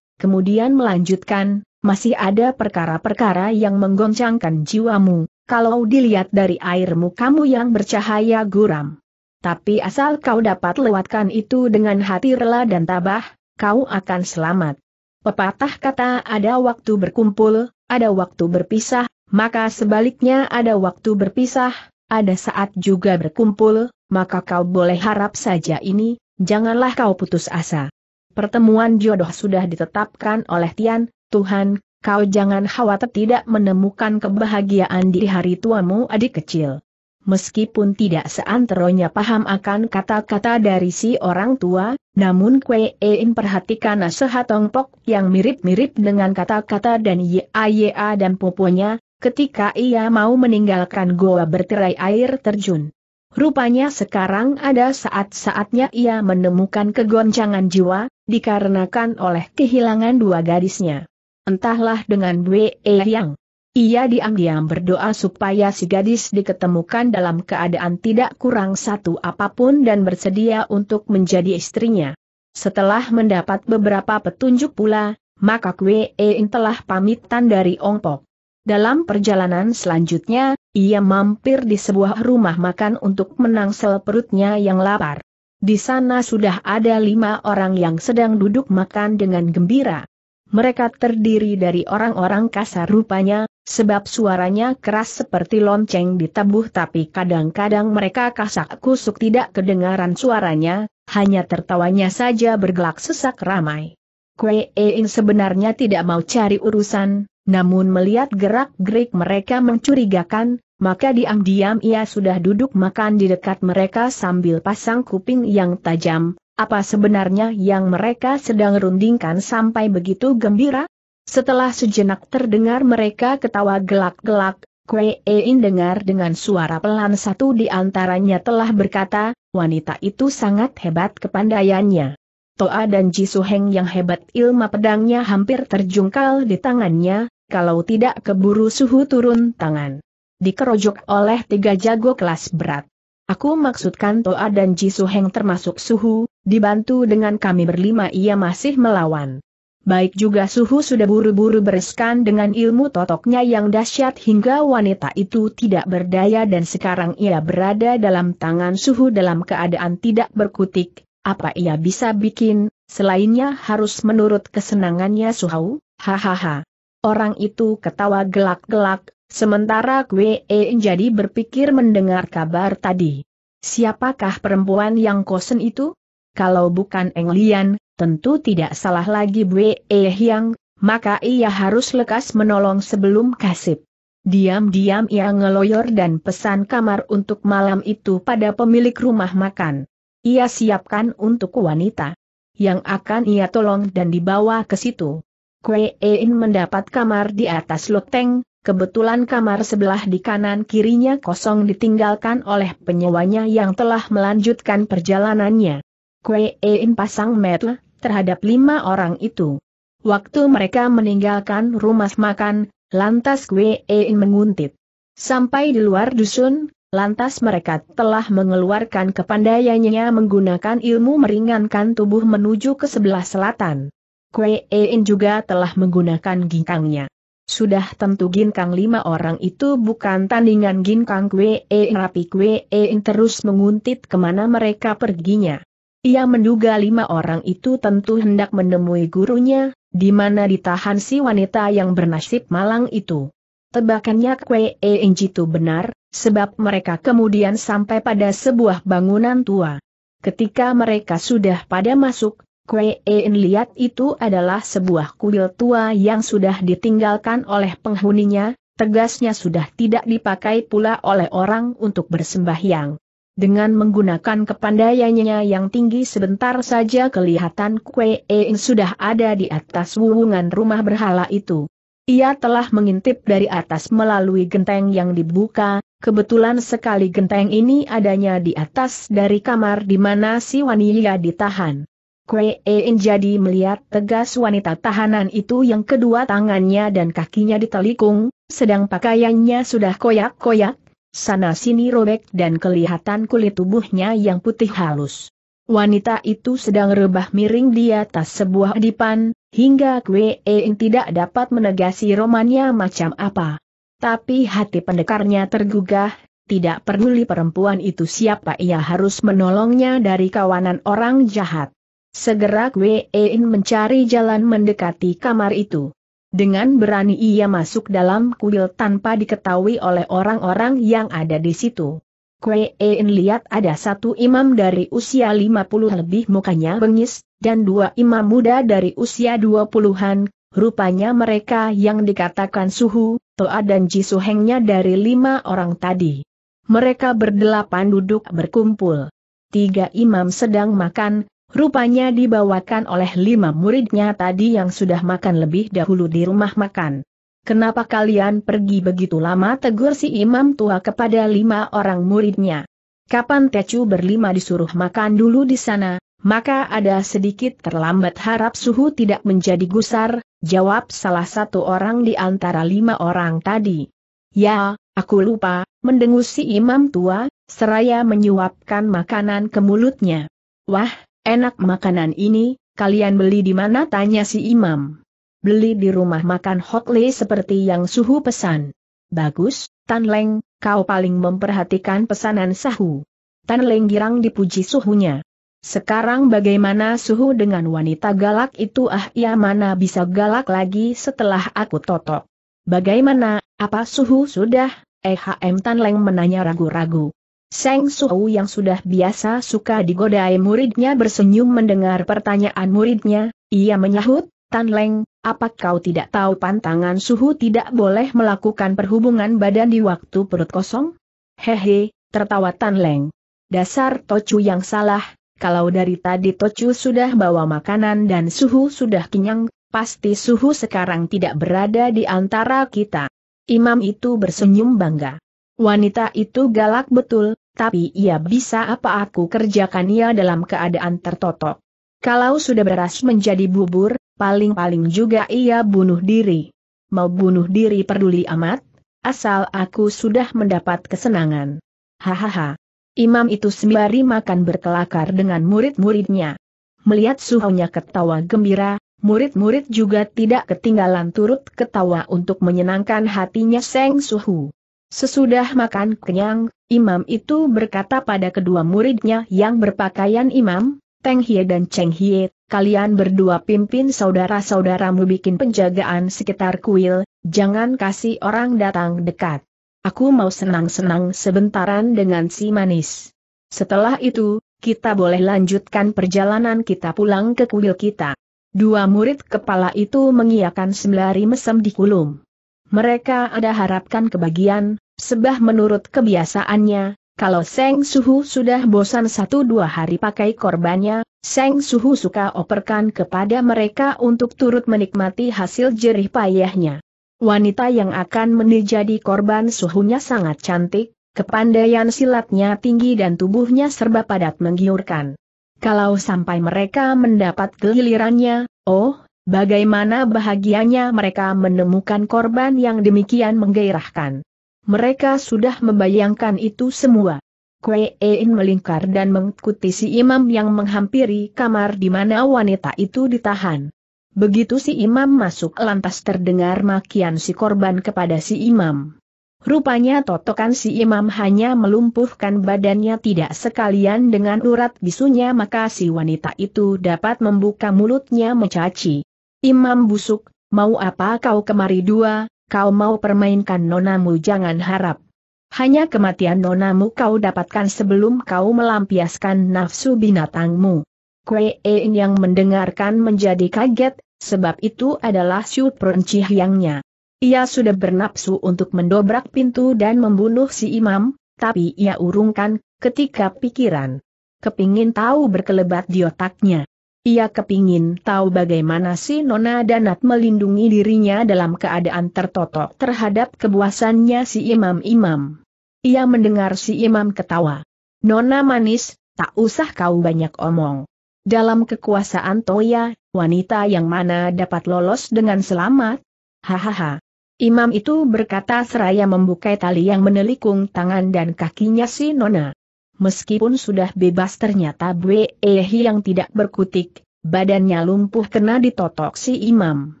kemudian melanjutkan, masih ada perkara-perkara yang menggoncangkan jiwamu, kalau dilihat dari airmu kamu yang bercahaya guram. Tapi asal kau dapat lewatkan itu dengan hati rela dan tabah, kau akan selamat. Pepatah kata ada waktu berkumpul, ada waktu berpisah, maka sebaliknya ada waktu berpisah, ada saat juga berkumpul, maka kau boleh harap saja ini, Janganlah kau putus asa. Pertemuan jodoh sudah ditetapkan oleh Tian, Tuhan, kau jangan khawatir tidak menemukan kebahagiaan di hari tuamu adik kecil. Meskipun tidak seanteronya paham akan kata-kata dari si orang tua, namun Kwe In perhatikan nasihat Tongpok yang mirip-mirip dengan kata-kata dan YAYA dan poponya ketika ia mau meninggalkan goa berterai air terjun. Rupanya sekarang ada saat-saatnya ia menemukan kegoncangan jiwa, dikarenakan oleh kehilangan dua gadisnya. Entahlah dengan Bwe Yang. Ia diam-diam berdoa supaya si gadis diketemukan dalam keadaan tidak kurang satu apapun dan bersedia untuk menjadi istrinya. Setelah mendapat beberapa petunjuk pula, maka Kwe telah pamitan dari Ong Ongpok. Dalam perjalanan selanjutnya, ia mampir di sebuah rumah makan untuk menangsel perutnya yang lapar. Di sana sudah ada lima orang yang sedang duduk makan dengan gembira. Mereka terdiri dari orang-orang kasar rupanya, sebab suaranya keras seperti lonceng ditabuh tapi kadang-kadang mereka kasak kusuk tidak kedengaran suaranya, hanya tertawanya saja bergelak sesak ramai. Kue Eing sebenarnya tidak mau cari urusan, namun melihat gerak-gerik mereka mencurigakan, maka diam-diam ia sudah duduk makan di dekat mereka sambil pasang kuping yang tajam. Apa sebenarnya yang mereka sedang rundingkan sampai begitu gembira? Setelah sejenak terdengar mereka ketawa gelak-gelak, Kue dengar dengan suara pelan satu di antaranya telah berkata, wanita itu sangat hebat kepandaiannya. Toa dan Jisuheng yang hebat ilmu pedangnya hampir terjungkal di tangannya, kalau tidak keburu suhu turun tangan. Dikerojok oleh tiga jago kelas berat. Aku maksudkan Toa dan Jisu Heng termasuk suhu, dibantu dengan kami berlima ia masih melawan. Baik juga suhu sudah buru-buru bereskan dengan ilmu totoknya yang dahsyat hingga wanita itu tidak berdaya dan sekarang ia berada dalam tangan suhu dalam keadaan tidak berkutik. Apa ia bisa bikin, selainnya harus menurut kesenangannya suhu? Hahaha orang itu ketawa gelak-gelak, sementara Kwe e jadi berpikir mendengar kabar tadi. Siapakah perempuan yang kosen itu? Kalau bukan Eng Lian, tentu tidak salah lagi Bwe e Hyang, maka ia harus lekas menolong sebelum kasip. Diam-diam ia ngeloyor dan pesan kamar untuk malam itu pada pemilik rumah makan. Ia siapkan untuk wanita yang akan ia tolong dan dibawa ke situ. Kue In mendapat kamar di atas loteng, kebetulan kamar sebelah di kanan kirinya kosong ditinggalkan oleh penyewanya yang telah melanjutkan perjalanannya. Kue In pasang metel terhadap lima orang itu. Waktu mereka meninggalkan rumah makan, lantas Kue In menguntit. Sampai di luar dusun, lantas mereka telah mengeluarkan kepandaiannya menggunakan ilmu meringankan tubuh menuju ke sebelah selatan. Kue Ein juga telah menggunakan ginkangnya. Sudah tentu ginkang lima orang itu bukan tandingan ginkang Kue Ein rapi Kue Ein terus menguntit kemana mereka perginya. Ia menduga lima orang itu tentu hendak menemui gurunya, di mana ditahan si wanita yang bernasib malang itu. Tebakannya Kue Ein itu benar, sebab mereka kemudian sampai pada sebuah bangunan tua. Ketika mereka sudah pada masuk, Kue En lihat itu adalah sebuah kuil tua yang sudah ditinggalkan oleh penghuninya, tegasnya sudah tidak dipakai pula oleh orang untuk bersembahyang. Dengan menggunakan kepandaiannya yang tinggi sebentar saja kelihatan Kue En sudah ada di atas wuwungan rumah berhala itu. Ia telah mengintip dari atas melalui genteng yang dibuka, kebetulan sekali genteng ini adanya di atas dari kamar di mana si wanita ditahan. Kue jadi melihat tegas wanita tahanan itu yang kedua tangannya dan kakinya ditelikung, sedang pakaiannya sudah koyak-koyak, sana-sini robek dan kelihatan kulit tubuhnya yang putih halus. Wanita itu sedang rebah miring di atas sebuah dipan, hingga Kue tidak dapat menegasi romannya macam apa. Tapi hati pendekarnya tergugah, tidak peduli perempuan itu siapa ia harus menolongnya dari kawanan orang jahat. Segera Kwein mencari jalan mendekati kamar itu. Dengan berani ia masuk dalam kuil tanpa diketahui oleh orang-orang yang ada di situ. Kwein lihat ada satu imam dari usia 50 lebih mukanya bengis, dan dua imam muda dari usia 20-an, rupanya mereka yang dikatakan suhu, Toa dan Jisuhengnya dari lima orang tadi. Mereka berdelapan duduk berkumpul. Tiga imam sedang makan, Rupanya dibawakan oleh lima muridnya tadi yang sudah makan lebih dahulu di rumah makan. Kenapa kalian pergi begitu lama tegur si imam tua kepada lima orang muridnya. Kapan Tecu berlima disuruh makan dulu di sana, maka ada sedikit terlambat harap suhu tidak menjadi gusar, jawab salah satu orang di antara lima orang tadi. Ya, aku lupa, mendengus si imam tua, seraya menyuapkan makanan ke mulutnya. Wah, Enak makanan ini, kalian beli di mana tanya si imam. Beli di rumah makan hotly seperti yang suhu pesan. Bagus, Tan Leng, kau paling memperhatikan pesanan suhu. Tan Leng girang dipuji suhunya. Sekarang bagaimana suhu dengan wanita galak itu ah ya mana bisa galak lagi setelah aku totok. Bagaimana, apa suhu sudah, EHM Tan Leng menanya ragu-ragu. Seng Suhu yang sudah biasa suka digodai muridnya bersenyum mendengar pertanyaan muridnya, ia menyahut, Tan Leng, apa kau tidak tahu pantangan Suhu tidak boleh melakukan perhubungan badan di waktu perut kosong? Hehe, tertawa Tan Leng. Dasar Tocu yang salah, kalau dari tadi Tocu sudah bawa makanan dan Suhu sudah kenyang, pasti Suhu sekarang tidak berada di antara kita. Imam itu bersenyum bangga. Wanita itu galak betul, tapi ia bisa apa aku kerjakan ia dalam keadaan tertotok. Kalau sudah beras menjadi bubur, paling-paling juga ia bunuh diri. Mau bunuh diri peduli amat, asal aku sudah mendapat kesenangan. Hahaha. Imam itu sembari makan berkelakar dengan murid-muridnya. Melihat suhunya ketawa gembira, murid-murid juga tidak ketinggalan turut ketawa untuk menyenangkan hatinya Seng Suhu. Sesudah makan kenyang, imam itu berkata pada kedua muridnya yang berpakaian imam, Teng Hie dan Cheng Hie, kalian berdua pimpin saudara-saudaramu bikin penjagaan sekitar kuil, jangan kasih orang datang dekat. Aku mau senang-senang sebentaran dengan si manis. Setelah itu, kita boleh lanjutkan perjalanan kita pulang ke kuil kita. Dua murid kepala itu mengiakan sembari mesem di kulum. Mereka ada harapkan kebagian, sebah menurut kebiasaannya, kalau Seng Suhu sudah bosan satu dua hari pakai korbannya, Seng Suhu suka operkan kepada mereka untuk turut menikmati hasil jerih payahnya. Wanita yang akan menjadi korban suhunya sangat cantik, kepandaian silatnya tinggi dan tubuhnya serba padat menggiurkan. Kalau sampai mereka mendapat gelirannya, oh, Bagaimana bahagianya mereka menemukan korban yang demikian menggairahkan. Mereka sudah membayangkan itu semua. Kue melingkar dan mengikuti si imam yang menghampiri kamar di mana wanita itu ditahan. Begitu si imam masuk lantas terdengar makian si korban kepada si imam. Rupanya totokan si imam hanya melumpuhkan badannya tidak sekalian dengan urat bisunya maka si wanita itu dapat membuka mulutnya mencaci. Imam busuk, mau apa kau kemari dua, kau mau permainkan nonamu jangan harap. Hanya kematian nonamu kau dapatkan sebelum kau melampiaskan nafsu binatangmu. Kue yang mendengarkan menjadi kaget, sebab itu adalah Siu Perncih yangnya. Ia sudah bernafsu untuk mendobrak pintu dan membunuh si imam, tapi ia urungkan, ketika pikiran. Kepingin tahu berkelebat di otaknya. Ia kepingin tahu bagaimana si Nona Danat melindungi dirinya dalam keadaan tertotok terhadap kebuasannya si imam-imam. Ia mendengar si imam ketawa. Nona manis, tak usah kau banyak omong. Dalam kekuasaan Toya, wanita yang mana dapat lolos dengan selamat? Hahaha. Imam itu berkata seraya membuka tali yang menelikung tangan dan kakinya si Nona meskipun sudah bebas ternyata Bwe Ehi yang tidak berkutik, badannya lumpuh kena ditotok si imam.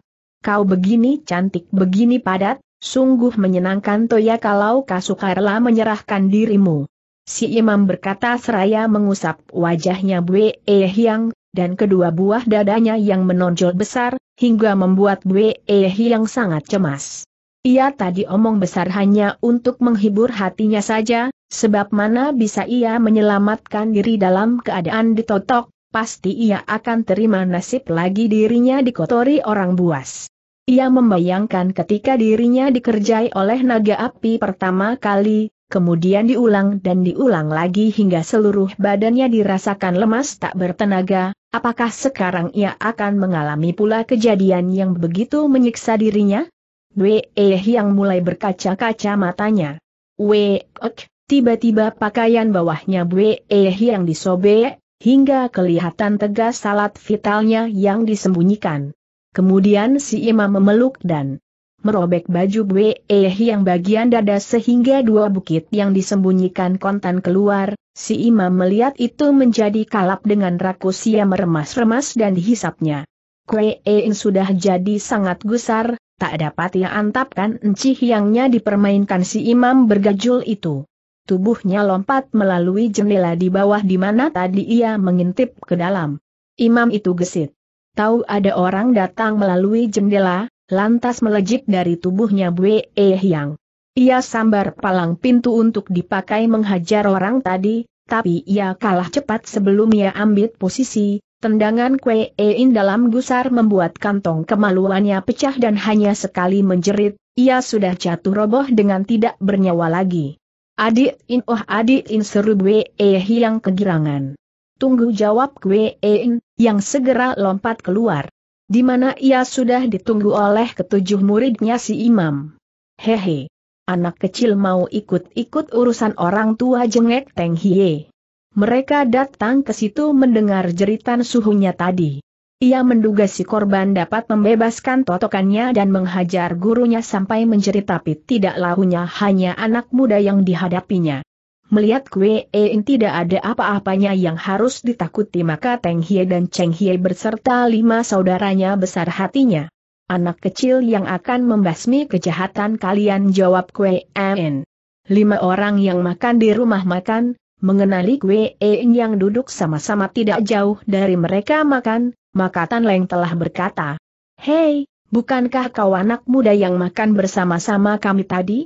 Kau begini cantik begini padat, sungguh menyenangkan Toya kalau Kasukarla menyerahkan dirimu. Si imam berkata seraya mengusap wajahnya Bwe Ehyang, dan kedua buah dadanya yang menonjol besar, hingga membuat Bwe Ehyang sangat cemas. Ia tadi omong besar hanya untuk menghibur hatinya saja, sebab mana bisa ia menyelamatkan diri dalam keadaan ditotok, pasti ia akan terima nasib lagi dirinya dikotori orang buas. Ia membayangkan ketika dirinya dikerjai oleh naga api pertama kali, kemudian diulang dan diulang lagi hingga seluruh badannya dirasakan lemas tak bertenaga, apakah sekarang ia akan mengalami pula kejadian yang begitu menyiksa dirinya? Wei yang mulai berkaca-kaca matanya. Wei tiba-tiba pakaian bawahnya Wei yang disobek, hingga kelihatan tegas salat vitalnya yang disembunyikan. Kemudian si imam memeluk dan merobek baju Wei yang bagian dada sehingga dua bukit yang disembunyikan kontan keluar, si imam melihat itu menjadi kalap dengan rakus ia meremas-remas dan dihisapnya. Kue sudah jadi sangat gusar, Tak dapat ia antapkan enci hiangnya dipermainkan si imam bergajul itu. Tubuhnya lompat melalui jendela di bawah di mana tadi ia mengintip ke dalam. Imam itu gesit. Tahu ada orang datang melalui jendela, lantas melejit dari tubuhnya Bue E Hiang. Ia sambar palang pintu untuk dipakai menghajar orang tadi, tapi ia kalah cepat sebelum ia ambil posisi, Tendangan Kue In dalam gusar membuat kantong kemaluannya pecah dan hanya sekali menjerit, ia sudah jatuh roboh dengan tidak bernyawa lagi. Adik In oh adik In seru Kue yang kegirangan. Tunggu jawab Kue In, yang segera lompat keluar. Di mana ia sudah ditunggu oleh ketujuh muridnya si imam. Hehe. Anak kecil mau ikut-ikut urusan orang tua jengek Teng Hie. Mereka datang ke situ mendengar jeritan suhunya tadi. Ia menduga si korban dapat membebaskan totokannya dan menghajar gurunya sampai menjerit tapi tidak lahunya hanya anak muda yang dihadapinya. Melihat Kwe En tidak ada apa-apanya yang harus ditakuti maka Teng Hie dan Cheng Hie berserta lima saudaranya besar hatinya. Anak kecil yang akan membasmi kejahatan kalian jawab Kwe En. Lima orang yang makan di rumah makan, mengenali Gue Eng yang duduk sama-sama tidak jauh dari mereka makan, maka Tan Leng telah berkata, Hei, bukankah kau anak muda yang makan bersama-sama kami tadi?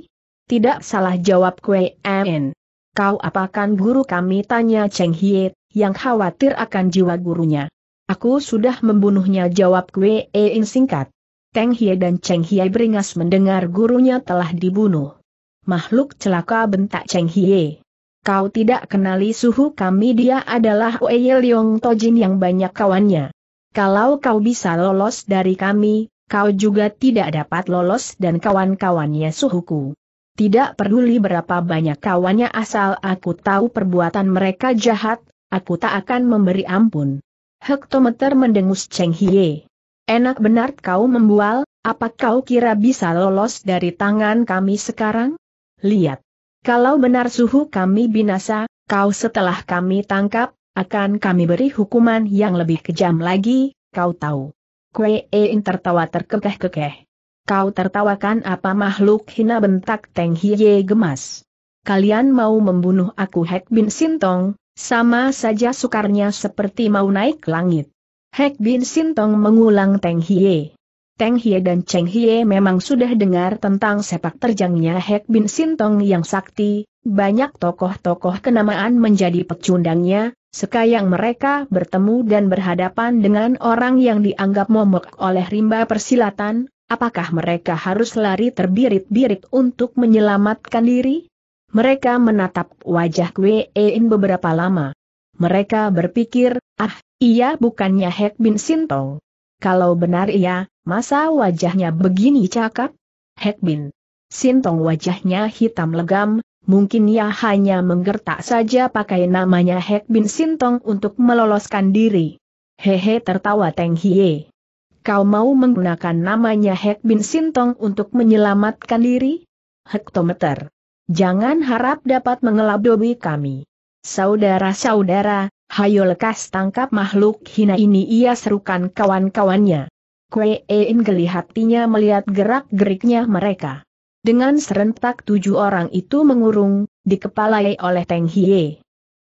Tidak salah jawab Gue En. Kau apakan guru kami tanya Cheng Hie, yang khawatir akan jiwa gurunya. Aku sudah membunuhnya jawab Gue En singkat. Teng Hie dan Cheng Hie beringas mendengar gurunya telah dibunuh. Makhluk celaka bentak Cheng Hie. Kau tidak kenali suhu kami dia adalah Wei Leong Tojin yang banyak kawannya. Kalau kau bisa lolos dari kami, kau juga tidak dapat lolos dan kawan-kawannya suhuku. Tidak peduli berapa banyak kawannya asal aku tahu perbuatan mereka jahat, aku tak akan memberi ampun. Hektometer mendengus Cheng Hie. Enak benar kau membual, apa kau kira bisa lolos dari tangan kami sekarang? Lihat, kalau benar suhu kami binasa, kau setelah kami tangkap, akan kami beri hukuman yang lebih kejam lagi, kau tahu. Kue Ein tertawa terkekeh-kekeh. Kau tertawakan apa makhluk hina bentak Teng Hiye gemas. Kalian mau membunuh aku Hek Bin Sintong, sama saja sukarnya seperti mau naik langit. Hek Bin Sintong mengulang Teng Hiye. Teng Hie dan Cheng Hie memang sudah dengar tentang sepak terjangnya Hek Bin Sintong yang sakti, banyak tokoh-tokoh kenamaan menjadi pecundangnya, sekayang mereka bertemu dan berhadapan dengan orang yang dianggap momok oleh rimba persilatan, apakah mereka harus lari terbirit-birit untuk menyelamatkan diri? Mereka menatap wajah Kwe In beberapa lama. Mereka berpikir, ah, ia bukannya Hek Bin Sintong. Kalau benar iya, masa wajahnya begini cakap? Hek Bin. Sintong wajahnya hitam legam, mungkin ia hanya menggertak saja pakai namanya Hek Bin Sintong untuk meloloskan diri. Hehe tertawa Teng Hie. Kau mau menggunakan namanya Hek Bin Sintong untuk menyelamatkan diri? Hektometer. Jangan harap dapat mengelabui kami. Saudara-saudara, Hayo lekas tangkap makhluk hina ini ia serukan kawan-kawannya. Kue Ein geli hatinya melihat gerak-geriknya mereka. Dengan serentak tujuh orang itu mengurung, dikepalai oleh Teng Hie.